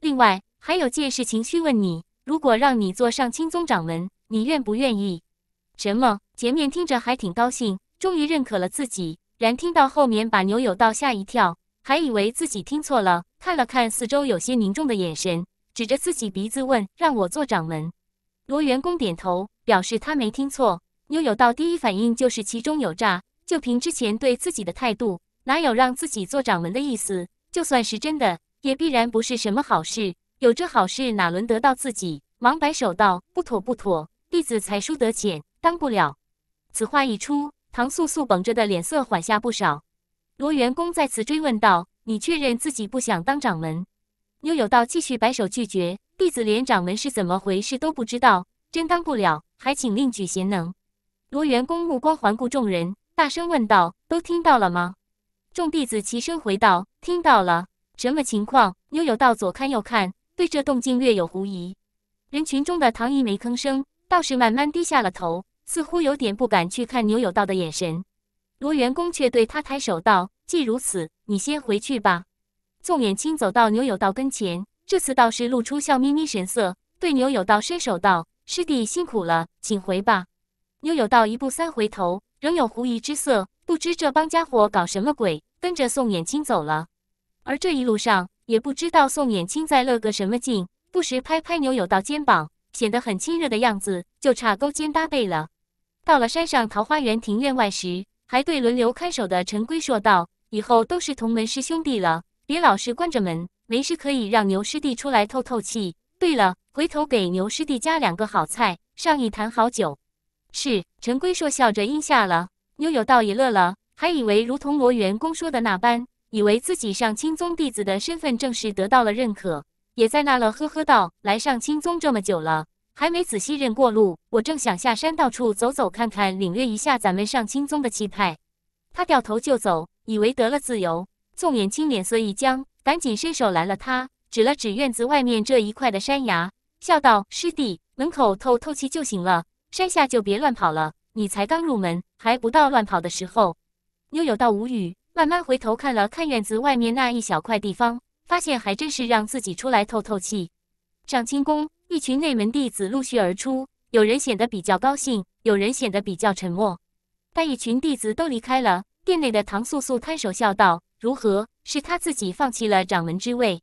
另外，还有件事情需问你：如果让你做上清宗掌门，你愿不愿意？什么？前面听着还挺高兴，终于认可了自己，然听到后面，把牛有道吓一跳，还以为自己听错了。看了看四周有些凝重的眼神，指着自己鼻子问：“让我做掌门？”罗元公点头，表示他没听错。牛有道第一反应就是其中有诈，就凭之前对自己的态度。哪有让自己做掌门的意思？就算是真的，也必然不是什么好事。有这好事，哪轮得到自己？忙摆手道：“不妥不妥，弟子才疏德浅，当不了。”此话一出，唐素素绷着的脸色缓下不少。罗元公再次追问道：“你确认自己不想当掌门？”牛有道继续摆手拒绝：“弟子连掌门是怎么回事都不知道，真当不了，还请另举贤能。”罗元公目光环顾众人，大声问道：“都听到了吗？”众弟子齐声回道：“听到了，什么情况？”牛有道左看右看，对这动静略有狐疑。人群中的唐姨没吭声，倒是慢慢低下了头，似乎有点不敢去看牛有道的眼神。罗元公却对他抬手道：“既如此，你先回去吧。”宋远清走到牛有道跟前，这次倒是露出笑眯眯神色，对牛有道伸手道：“师弟辛苦了，请回吧。”牛有道一步三回头，仍有狐疑之色。不知这帮家伙搞什么鬼，跟着宋衍清走了。而这一路上，也不知道宋衍清在乐个什么劲，不时拍拍牛友道肩膀，显得很亲热的样子，就差勾肩搭背了。到了山上桃花源庭院外时，还对轮流看守的陈规说道：“以后都是同门师兄弟了，别老是关着门，没事可以让牛师弟出来透透气。对了，回头给牛师弟加两个好菜，上一坛好酒。”是陈规硕笑着应下了。妞友倒也乐了，还以为如同罗元公说的那般，以为自己上清宗弟子的身份正式得到了认可，也在那乐呵呵道：“来上清宗这么久了，还没仔细认过路。我正想下山到处走走看看，领略一下咱们上清宗的气派。”他掉头就走，以为得了自由。宋远清脸色一僵，赶紧伸手拦了他，指了指院子外面这一块的山崖，笑道：“师弟，门口透透气就行了，山下就别乱跑了。”你才刚入门，还不到乱跑的时候。刘有道无语，慢慢回头看了看院子外面那一小块地方，发现还真是让自己出来透透气。上清宫一群内门弟子陆续而出，有人显得比较高兴，有人显得比较沉默。待一群弟子都离开了，殿内的唐素素摊手笑道：“如何？是他自己放弃了掌门之位。”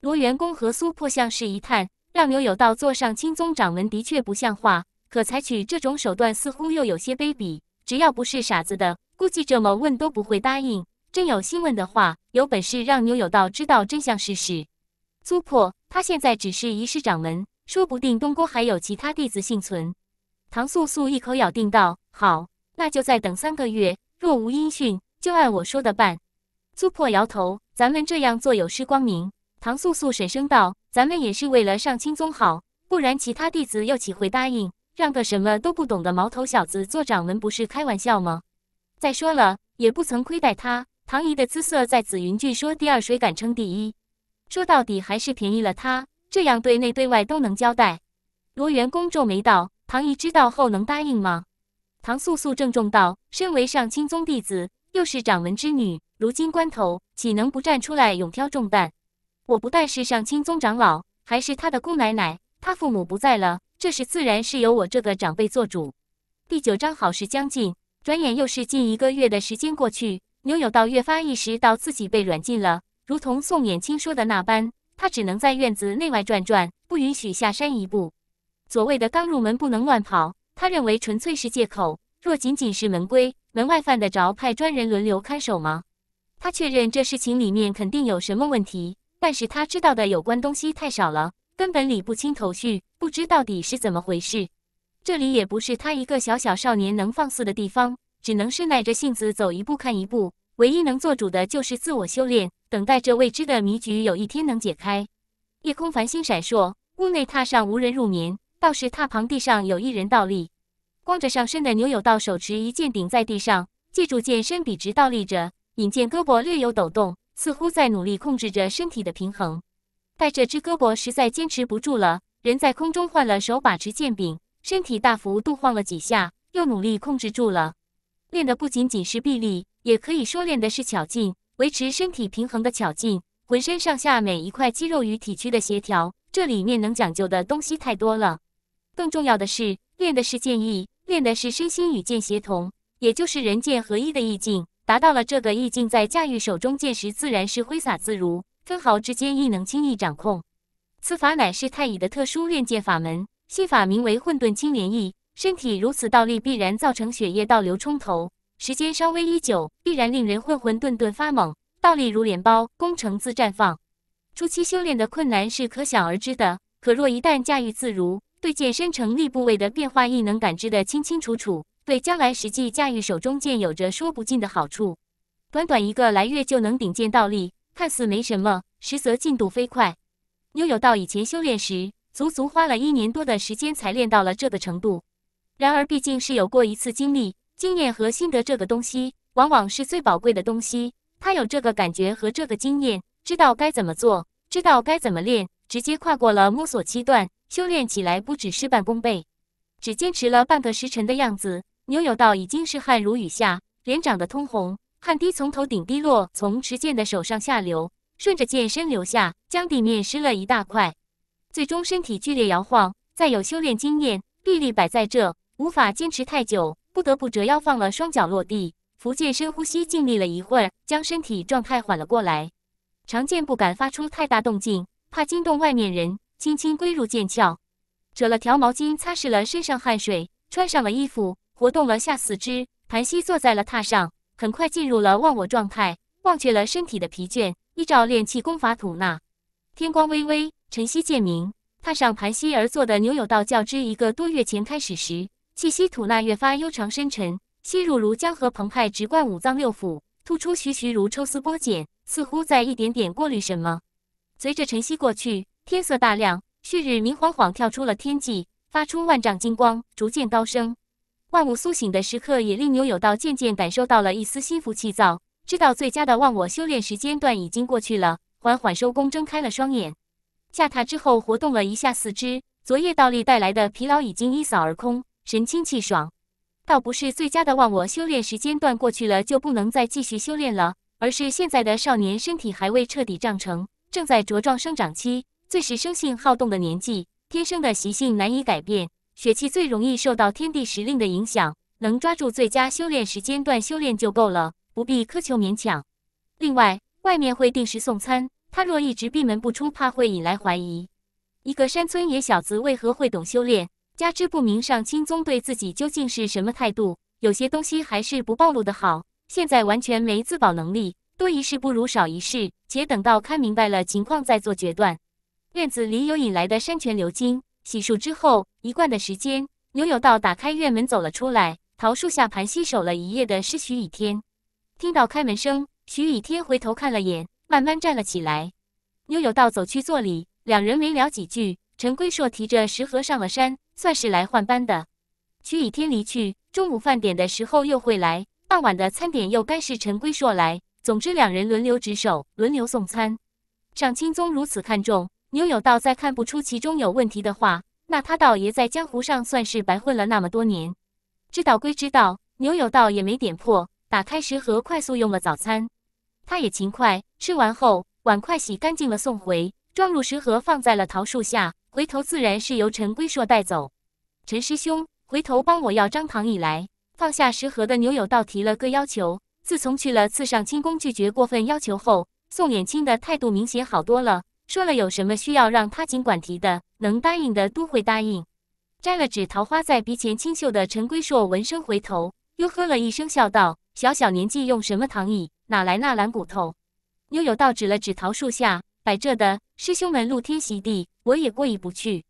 罗元公和苏破相是一探，让牛有道坐上清宗掌门的确不像话。可采取这种手段，似乎又有些卑鄙。只要不是傻子的，估计这么问都不会答应。真有心问的话，有本事让牛有道知道真相试试。租破，他现在只是一师掌门，说不定东宫还有其他弟子幸存。唐素素一口咬定道：“好，那就再等三个月，若无音讯，就按我说的办。”租破摇头：“咱们这样做有失光明。”唐素素沉声道：“咱们也是为了上清宗好，不然其他弟子又岂会答应？”让个什么都不懂的毛头小子做掌门，不是开玩笑吗？再说了，也不曾亏待他。唐姨的姿色在紫云郡说第二，谁敢称第一？说到底还是便宜了他。这样对内对外都能交代。罗元公皱眉道：“唐姨知道后能答应吗？”唐素素郑重道：“身为上清宗弟子，又是掌门之女，如今关头，岂能不站出来勇挑重担？我不但是上清宗长老，还是他的姑奶奶。他父母不在了。”这事自然是由我这个长辈做主。第九章好事将近，转眼又是近一个月的时间过去。牛有道越发意识到自己被软禁了，如同宋远清说的那般，他只能在院子内外转转，不允许下山一步。所谓的“刚入门不能乱跑”，他认为纯粹是借口。若仅仅是门规，门外犯得着派专人轮流看守吗？他确认这事情里面肯定有什么问题，但是他知道的有关东西太少了。根本理不清头绪，不知到底是怎么回事。这里也不是他一个小小少年能放肆的地方，只能是耐着性子走一步看一步。唯一能做主的就是自我修炼，等待着未知的谜局有一天能解开。夜空繁星闪烁，屋内榻上无人入眠，倒是榻旁地上有一人倒立，光着上身的牛有道手持一剑顶在地上，借助剑身笔直倒立着，引剑胳膊略有抖动，似乎在努力控制着身体的平衡。但这只胳膊实在坚持不住了，人在空中换了手把持剑柄，身体大幅度晃了几下，又努力控制住了。练的不仅仅是臂力，也可以说练的是巧劲，维持身体平衡的巧劲，浑身上下每一块肌肉与体躯的协调，这里面能讲究的东西太多了。更重要的是，练的是剑意，练的是身心与剑协同，也就是人剑合一的意境。达到了这个意境，在驾驭手中剑时，自然是挥洒自如。分毫之间亦能轻易掌控，此法乃是太乙的特殊练剑法门，系法名为混沌青莲意。身体如此倒立，必然造成血液倒流冲头，时间稍微一久，必然令人混混沌沌发懵。倒立如莲苞，功成自绽放。初期修炼的困难是可想而知的，可若一旦驾驭自如，对剑身成立部位的变化亦能感知得清清楚楚，对将来实际驾驭手中剑有着说不尽的好处。短短一个来月就能顶剑倒立。看似没什么，实则进度飞快。牛有道以前修炼时，足足花了一年多的时间才练到了这个程度。然而毕竟是有过一次经历，经验和心得这个东西，往往是最宝贵的东西。他有这个感觉和这个经验，知道该怎么做，知道该怎么练，直接跨过了摸索期段，修炼起来不止事半功倍。只坚持了半个时辰的样子，牛有道已经是汗如雨下，脸涨得通红。汗滴从头顶滴落，从持剑的手上下流，顺着剑身流下，将地面湿了一大块。最终身体剧烈摇晃，再有修炼经验，臂力摆在这，无法坚持太久，不得不折腰放了双脚落地。福剑深呼吸，静立了一会儿，将身体状态缓了过来。长剑不敢发出太大动静，怕惊动外面人，轻轻归入剑鞘。扯了条毛巾擦拭了身上汗水，穿上了衣服，活动了下四肢，盘膝坐在了榻上。很快进入了忘我状态，忘却了身体的疲倦。依照练气功法吐纳，天光微微，晨曦渐明。踏上盘膝而坐的牛有道，较之一个多月前开始时，气息吐纳越发悠长深沉，吸入如江河澎湃，直灌五脏六腑；吐出徐徐如抽丝剥茧，似乎在一点点过滤什么。随着晨曦过去，天色大亮，旭日明晃晃跳出了天际，发出万丈金光，逐渐高升。万物苏醒的时刻，也令牛有道渐渐感受到了一丝心浮气躁，知道最佳的忘我修炼时间段已经过去了，缓缓收工，睁开了双眼。下榻之后，活动了一下四肢，昨夜倒立带来的疲劳已经一扫而空，神清气爽。倒不是最佳的忘我修炼时间段过去了就不能再继续修炼了，而是现在的少年身体还未彻底长成，正在茁壮生长期，最是生性好动的年纪，天生的习性难以改变。血气最容易受到天地时令的影响，能抓住最佳修炼时间段修炼就够了，不必苛求勉强。另外，外面会定时送餐，他若一直闭门不出，怕会引来怀疑。一个山村野小子为何会懂修炼？加之不明上清宗对自己究竟是什么态度，有些东西还是不暴露的好。现在完全没自保能力，多一事不如少一事，且等到看明白了情况再做决断。院子里有引来的山泉流经。洗漱之后，一贯的时间，牛有道打开院门走了出来。桃树下盘膝守了一夜的是徐以天，听到开门声，徐以天回头看了眼，慢慢站了起来。牛有道走去坐里，两人没聊几句，陈规硕提着食盒上了山，算是来换班的。徐以天离去，中午饭点的时候又会来，傍晚的餐点又该是陈规硕来。总之，两人轮流值守，轮流送餐。上清宗如此看重。牛有道再看不出其中有问题的话，那他倒也在江湖上算是白混了那么多年。知道归知道，牛有道也没点破。打开食盒，快速用了早餐。他也勤快，吃完后碗筷洗干净了送回，装入食盒放在了桃树下。回头自然是由陈归硕带走。陈师兄，回头帮我要张糖以来。放下食盒的牛有道提了个要求。自从去了次上清宫拒绝过分要求后，宋远清的态度明显好多了。说了，有什么需要让他尽管提的，能答应的都会答应。摘了纸桃花在鼻前清秀的陈规硕闻声回头，又呵了一声，笑道：“小小年纪用什么躺椅？哪来那蓝骨头？”牛有道指了指桃树下摆着的，师兄们露天席地，我也过意不去。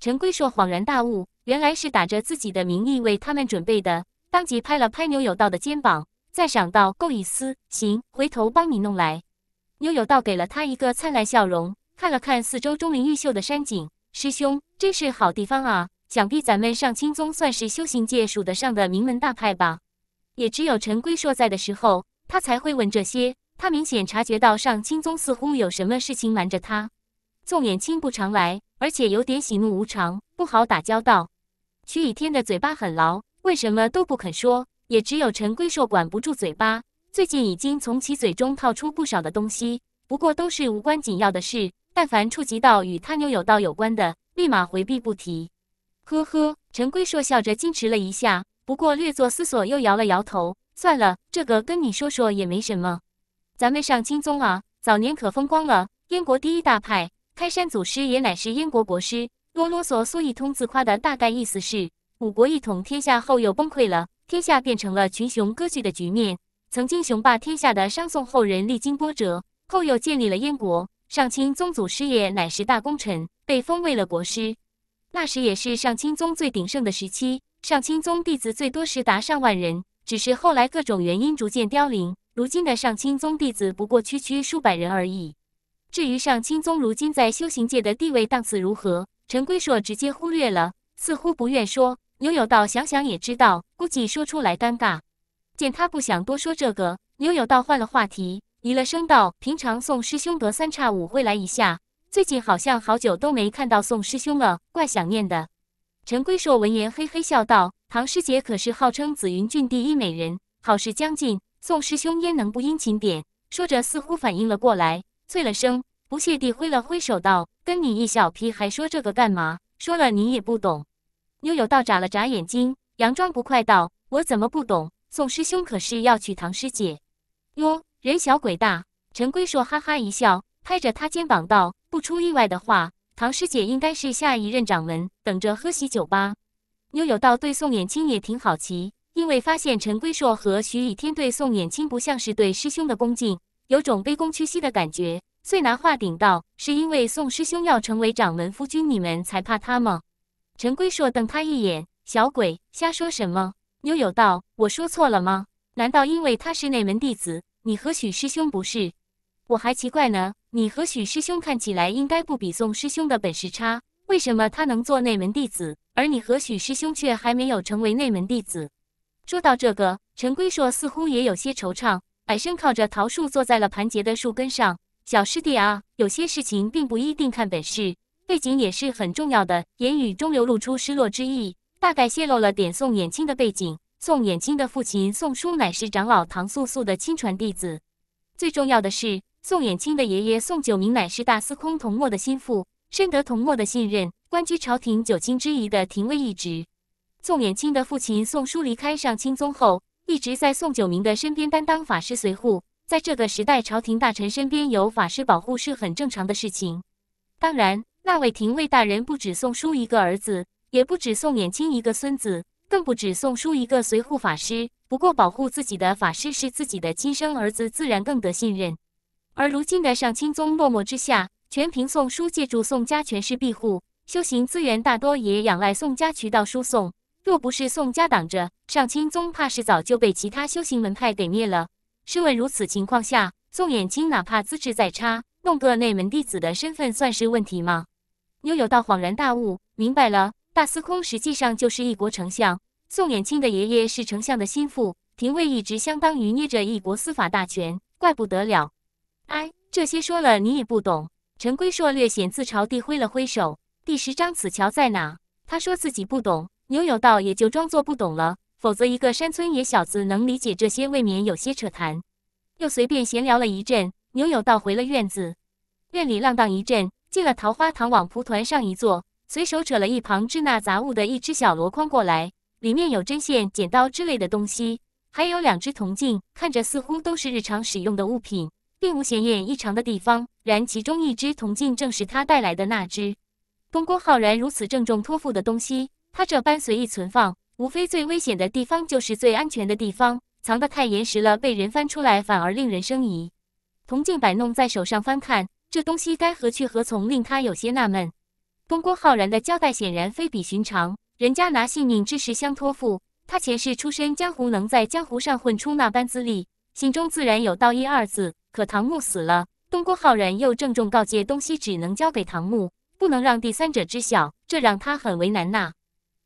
陈规硕恍然大悟，原来是打着自己的名义为他们准备的，当即拍了拍牛有道的肩膀，赞赏道：“够意思，行，回头帮你弄来。”悠悠道给了他一个灿烂笑容，看了看四周钟灵毓秀的山景，师兄真是好地方啊！想必咱们上清宗算是修行界数得上的名门大派吧？也只有陈规硕在的时候，他才会问这些。他明显察觉到上清宗似乎有什么事情瞒着他。宋远清不常来，而且有点喜怒无常，不好打交道。曲以天的嘴巴很牢，为什么都不肯说？也只有陈规硕管不住嘴巴。最近已经从其嘴中套出不少的东西，不过都是无关紧要的事。但凡触及到与他妞有道有关的，立马回避不提。呵呵，陈规硕笑着矜持了一下，不过略作思索，又摇了摇头。算了，这个跟你说说也没什么。咱们上青宗啊，早年可风光了，燕国第一大派，开山祖师也乃是燕国国师。啰啰嗦嗦一通自夸的，大概意思是五国一统天下后又崩溃了，天下变成了群雄割据的局面。曾经雄霸天下的商宋后人，历经波折后又建立了燕国。上清宗祖师爷乃是大功臣，被封为了国师。那时也是上清宗最鼎盛的时期，上清宗弟子最多时达上万人。只是后来各种原因逐渐凋零，如今的上清宗弟子不过区区数百人而已。至于上清宗如今在修行界的地位档次如何，陈规硕直接忽略了，似乎不愿说。牛有道想想也知道，估计说出来尴尬。见他不想多说这个，妞有道换了话题，疑了声道：“平常宋师兄隔三差五会来一下，最近好像好久都没看到宋师兄了，怪想念的。”陈规硕闻言嘿嘿笑道：“唐师姐可是号称紫云郡第一美人，好事将近，宋师兄焉能不殷勤点？”说着似乎反应了过来，啐了声，不屑地挥了挥手道：“跟你一小屁还说这个干嘛？说了你也不懂。”妞有道眨了眨眼睛，佯装不快道：“我怎么不懂？”宋师兄可是要娶唐师姐哟，人小鬼大。陈规硕哈哈一笑，拍着他肩膀道：“不出意外的话，唐师姐应该是下一任掌门，等着喝喜酒吧。”牛有道对宋远清也挺好奇，因为发现陈规硕和徐以天对宋远清不像是对师兄的恭敬，有种卑躬屈膝的感觉，遂拿话顶道：“是因为宋师兄要成为掌门夫君，你们才怕他吗？”陈规硕瞪他一眼：“小鬼，瞎说什么！”悠悠道：“我说错了吗？难道因为他是内门弟子，你和许师兄不是？我还奇怪呢，你和许师兄看起来应该不比宋师兄的本事差，为什么他能做内门弟子，而你和许师兄却还没有成为内门弟子？”说到这个，陈龟硕似乎也有些惆怅，矮身靠着桃树，坐在了盘结的树根上。“小师弟啊，有些事情并不一定看本事，背景也是很重要的。”言语中流露出失落之意。大概泄露了点宋衍清的背景。宋衍清的父亲宋叔乃是长老唐素素的亲传弟子。最重要的是，宋衍清的爷爷宋九明乃是大司空童墨的心腹，深得童墨的信任，官居朝廷九卿之一的廷尉一职。宋衍清的父亲宋叔离开上清宗后，一直在宋九明的身边担当法师随护。在这个时代，朝廷大臣身边有法师保护是很正常的事情。当然，那位廷尉大人不止宋叔一个儿子。也不止宋衍清一个孙子，更不止宋书一个随护法师。不过，保护自己的法师是自己的亲生儿子，自然更得信任。而如今的上清宗默默之下，全凭宋书借助宋家权势庇护，修行资源大多也仰赖宋家渠道输送。若不是宋家挡着，上清宗怕是早就被其他修行门派给灭了。试问，如此情况下，宋衍清哪怕资质再差，弄个内门弟子的身份，算是问题吗？幽游道恍然大悟，明白了。大司空实际上就是一国丞相，宋远清的爷爷是丞相的心腹，廷尉一直相当于捏着一国司法大权，怪不得了。哎，这些说了你也不懂。陈归硕略显自嘲地挥了挥手。第十章，此桥在哪？他说自己不懂，牛有道也就装作不懂了，否则一个山村野小子能理解这些，未免有些扯谈。又随便闲聊了一阵，牛有道回了院子，院里浪荡一阵，进了桃花堂，往蒲团上一坐。随手扯了一旁置纳杂物的一只小箩筐过来，里面有针线、剪刀之类的东西，还有两只铜镜，看着似乎都是日常使用的物品，并无显眼异常的地方。然其中一只铜镜正是他带来的那只。东宫浩然如此郑重托付的东西，他这般随意存放，无非最危险的地方就是最安全的地方，藏得太严实了，被人翻出来反而令人生疑。铜镜摆弄在手上翻看，这东西该何去何从，令他有些纳闷。东郭浩然的交代显然非比寻常，人家拿性命之事相托付，他前世出身江湖，能在江湖上混出那般资历，心中自然有道义二字。可唐木死了，东郭浩然又郑重告诫东西只能交给唐木，不能让第三者知晓，这让他很为难呐。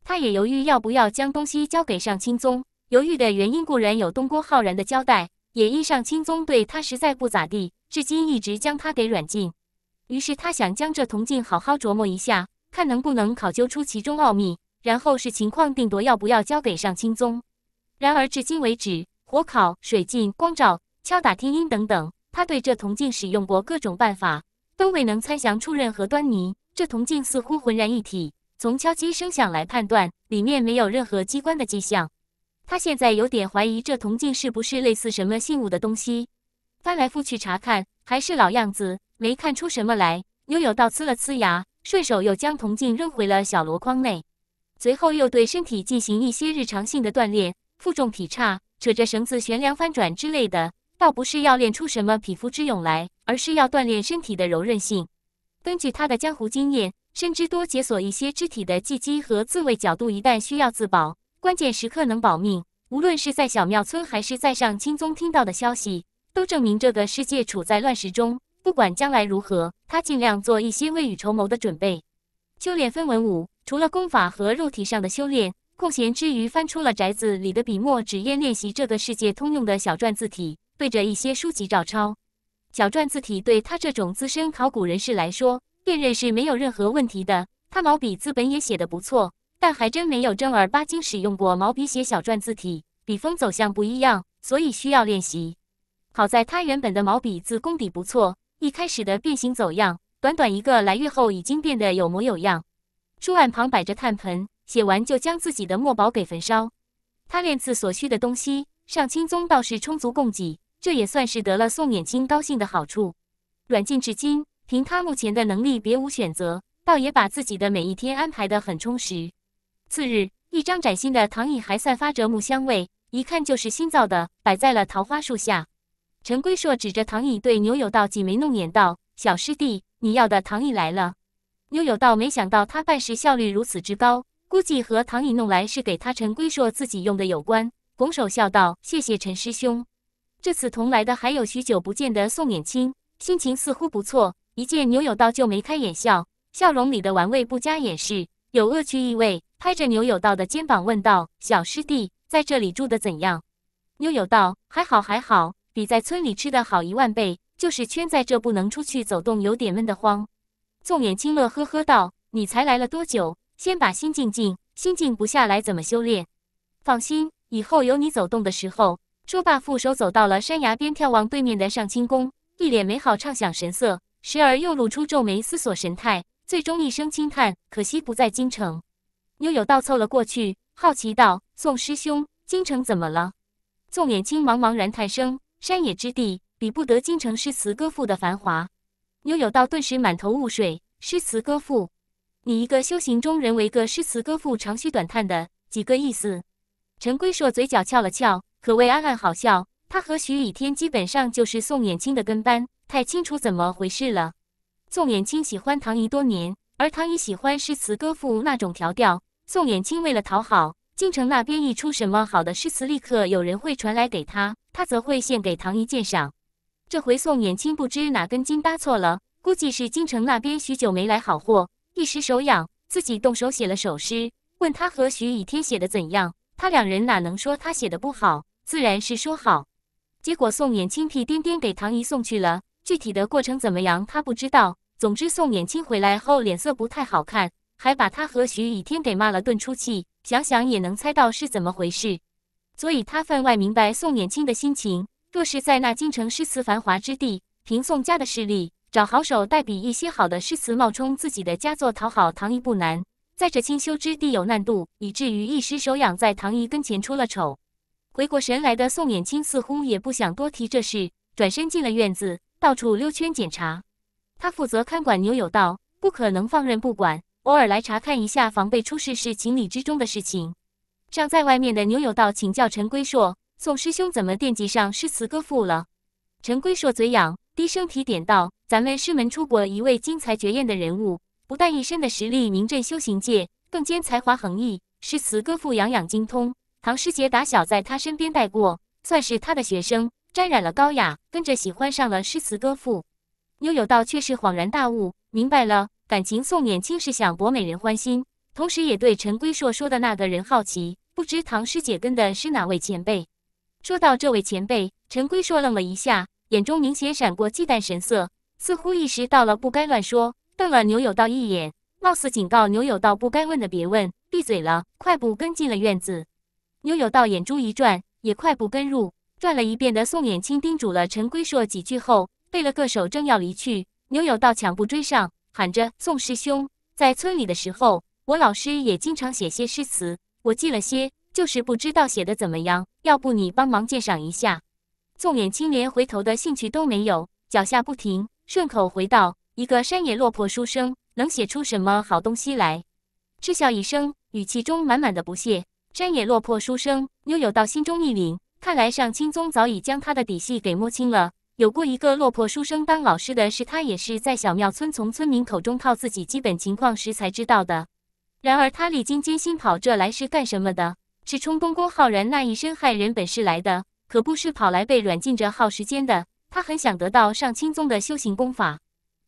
他也犹豫要不要将东西交给上清宗，犹豫的原因固然有东郭浩然的交代，也因上清宗对他实在不咋地，至今一直将他给软禁。于是他想将这铜镜好好琢磨一下，看能不能考究出其中奥秘，然后视情况定夺要不要交给上清宗。然而至今为止，火烤、水浸、光照、敲打、听音等等，他对这铜镜使用过各种办法，都未能参详出任何端倪。这铜镜似乎浑然一体，从敲击声响来判断，里面没有任何机关的迹象。他现在有点怀疑这铜镜是不是类似什么信物的东西。翻来覆去查看，还是老样子。没看出什么来，悠悠倒呲了呲牙，顺手又将铜镜扔回了小箩筐内，随后又对身体进行一些日常性的锻炼，负重劈叉、扯着绳子悬梁翻转之类的，倒不是要练出什么匹夫之勇来，而是要锻炼身体的柔韧性。根据他的江湖经验，深知多解锁一些肢体的技击和自卫角度，一旦需要自保，关键时刻能保命。无论是在小庙村还是在上清宗听到的消息，都证明这个世界处在乱世中。不管将来如何，他尽量做一些未雨绸缪的准备。修炼分文武，除了功法和肉体上的修炼，空闲之余翻出了宅子里的笔墨纸砚，练习这个世界通用的小篆字体，对着一些书籍照抄。小篆字体对他这种资深考古人士来说，辨认是没有任何问题的。他毛笔字本也写的不错，但还真没有正儿八经使用过毛笔写小篆字体，笔锋走向不一样，所以需要练习。好在他原本的毛笔字功底不错。一开始的变形走样，短短一个来月后已经变得有模有样。书案旁摆着炭盆，写完就将自己的墨宝给焚烧。他练字所需的东西，上清宗倒是充足供给，这也算是得了宋勉清高兴的好处。软禁至今，凭他目前的能力，别无选择，倒也把自己的每一天安排的很充实。次日，一张崭新的躺椅还散发着木香味，一看就是新造的，摆在了桃花树下。陈龟硕指着唐毅对牛有道挤眉弄眼道：“小师弟，你要的唐毅来了。”牛有道没想到他办事效率如此之高，估计和唐毅弄来是给他陈龟硕自己用的有关。拱手笑道：“谢谢陈师兄。”这次同来的还有许久不见的宋衍清，心情似乎不错，一见牛有道就眉开眼笑，笑容里的玩味不加掩饰，有恶趣意味，拍着牛有道的肩膀问道：“小师弟，在这里住的怎样？”牛有道：“还好，还好。”比在村里吃的好一万倍，就是圈在这不能出去走动，有点闷得慌。宋远清乐呵呵道：“你才来了多久？先把心静静，心静不下来怎么修炼？”放心，以后有你走动的时候。说罢，负手走到了山崖边，眺望对面的上清宫，一脸美好畅想神色，时而又露出皱眉思索神态，最终一声轻叹：“可惜不在京城。”妞有道凑了过去，好奇道：“宋师兄，京城怎么了？”宋远清茫茫然叹声。山野之地比不得京城诗词歌赋的繁华，牛有道顿时满头雾水。诗词歌赋，你一个修行中人，为个诗词歌赋长吁短叹的几个意思？陈规硕嘴角翘了翘，可谓暗暗好笑。他和徐倚天基本上就是宋远清的跟班，太清楚怎么回事了。宋远清喜欢唐姨多年，而唐姨喜欢诗词歌赋那种调调。宋远清为了讨好京城那边，一出什么好的诗词，立刻有人会传来给他。他则会献给唐姨鉴赏。这回宋衍清不知哪根筋搭错了，估计是京城那边许久没来好货，一时手痒，自己动手写了首诗，问他和徐倚天写的怎样。他两人哪能说他写的不好，自然是说好。结果宋衍清屁颠颠给唐姨送去了，具体的过程怎么样，他不知道。总之，宋衍清回来后脸色不太好看，还把他和徐倚天给骂了顿出气。想想也能猜到是怎么回事。所以他分外明白宋延清的心情。若是在那京城诗词繁华之地，凭宋家的势力，找好手代笔一些好的诗词冒充自己的佳作讨好唐姨不难。在这清修之地有难度，以至于一时手痒在唐姨跟前出了丑。回过神来的宋延清似乎也不想多提这事，转身进了院子，到处溜圈检查。他负责看管牛有道，不可能放任不管，偶尔来查看一下防备出事是情理之中的事情。站在外面的牛有道请教陈归硕：“宋师兄怎么惦记上诗词歌赋了？”陈归硕嘴痒，低声提点道：“咱们师门出过一位精才绝艳的人物，不但一身的实力名震修行界，更兼才华横溢，诗词歌赋样样精通。唐师姐打小在他身边带过，算是他的学生，沾染了高雅，跟着喜欢上了诗词歌赋。”牛有道却是恍然大悟，明白了，感情宋勉清是想博美人欢心。同时也对陈规硕说的那个人好奇，不知唐师姐跟的是哪位前辈。说到这位前辈，陈规硕愣了一下，眼中明显闪过忌惮神色，似乎意识到了不该乱说，瞪了牛有道一眼，貌似警告牛有道不该问的别问，闭嘴了。快步跟进了院子。牛有道眼珠一转，也快步跟入。转了一遍的宋衍清叮嘱了陈规硕几句后，背了个手正要离去，牛有道抢步追上，喊着：“宋师兄，在村里的时候。”我老师也经常写些诗词，我记了些，就是不知道写的怎么样。要不你帮忙鉴赏一下？纵眼青连回头的兴趣都没有，脚下不停，顺口回道：“一个山野落魄书生，能写出什么好东西来？”嗤笑一声，语气中满满的不屑。山野落魄书生，妞友到心中一凛，看来上清宗早已将他的底细给摸清了。有过一个落魄书生当老师的事，他也是在小庙村从村民口中套自己基本情况时才知道的。然而他历经艰辛跑这来是干什么的？是冲东宫浩然那一身害人本事来的，可不是跑来被软禁着耗时间的。他很想得到上清宗的修行功法，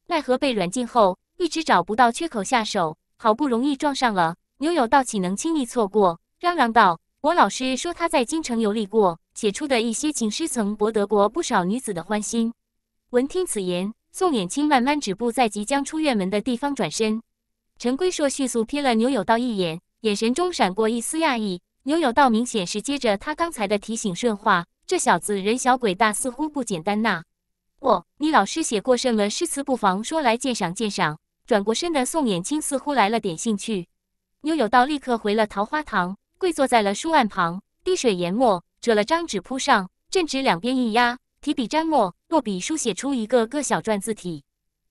奈何被软禁后一直找不到缺口下手，好不容易撞上了。牛有道岂能轻易错过？嚷嚷道：“我老师说他在京城游历过，写出的一些情诗曾博得过不少女子的欢心。”闻听此言，宋远清慢慢止步在即将出院门的地方，转身。陈规硕迅速瞥了牛有道一眼，眼神中闪过一丝讶异。牛有道明显是接着他刚才的提醒顺话，这小子人小鬼大，似乎不简单呐。哦，你老师写过什么诗词？不妨说来鉴赏鉴赏。转过身的宋衍清似乎来了点兴趣。牛有道立刻回了桃花堂，跪坐在了书案旁，滴水研墨，折了张纸铺上，正纸两边一压，提笔沾墨，落笔书写出一个个小篆字体。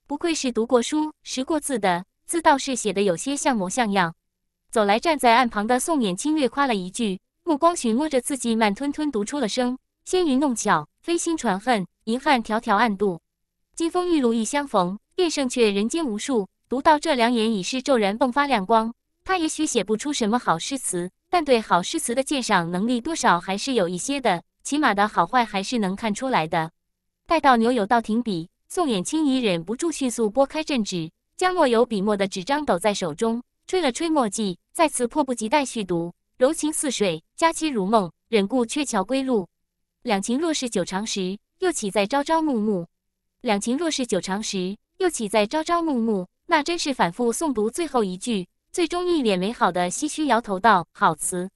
不愧是读过书、识过字的。字倒是写的有些像模像样，走来站在岸旁的宋衍清略夸了一句，目光巡逻着自己，慢吞吞读出了声：“纤云弄巧，飞星传恨，银汉迢迢暗度。金风玉露一相逢，便胜却人间无数。”读到这两眼已是骤然迸发亮光。他也许写不出什么好诗词，但对好诗词的鉴赏能力多少还是有一些的，起码的好坏还是能看出来的。待到牛友道停笔，宋衍清已忍不住迅速拨开阵纸。将墨有笔墨的纸张抖在手中，吹了吹墨迹，再次迫不及待续读：“柔情似水，佳期如梦，忍顾鹊桥归路。两情若是久长时，又岂在朝朝暮暮。”两情若是久长时，又岂在朝朝暮暮？那真是反复诵读最后一句，最终一脸美好的唏嘘摇头道：“好词，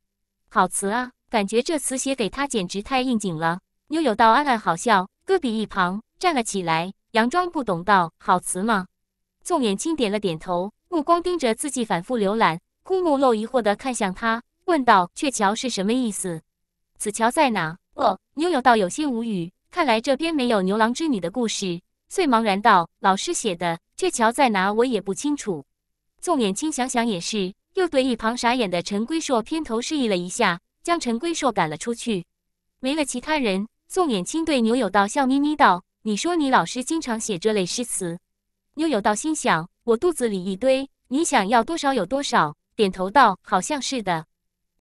好词啊！感觉这词写给他简直太应景了。”妞有道暗暗好笑，搁笔一旁站了起来，佯装不懂道：“好词吗？”宋远清点了点头，目光盯着字迹反复浏览。枯木露疑惑的看向他，问道：“鹊桥是什么意思？此桥在哪？”哦，牛有道有些无语，看来这边没有牛郎织女的故事。遂茫然道：“老师写的鹊桥在哪？我也不清楚。”宋远清想想也是，又对一旁傻眼的陈龟硕偏头示意了一下，将陈龟硕赶了出去。没了其他人，宋远清对牛有道笑眯眯道：“你说你老师经常写这类诗词？”妞有道心想：“我肚子里一堆，你想要多少有多少。”点头道：“好像是的。”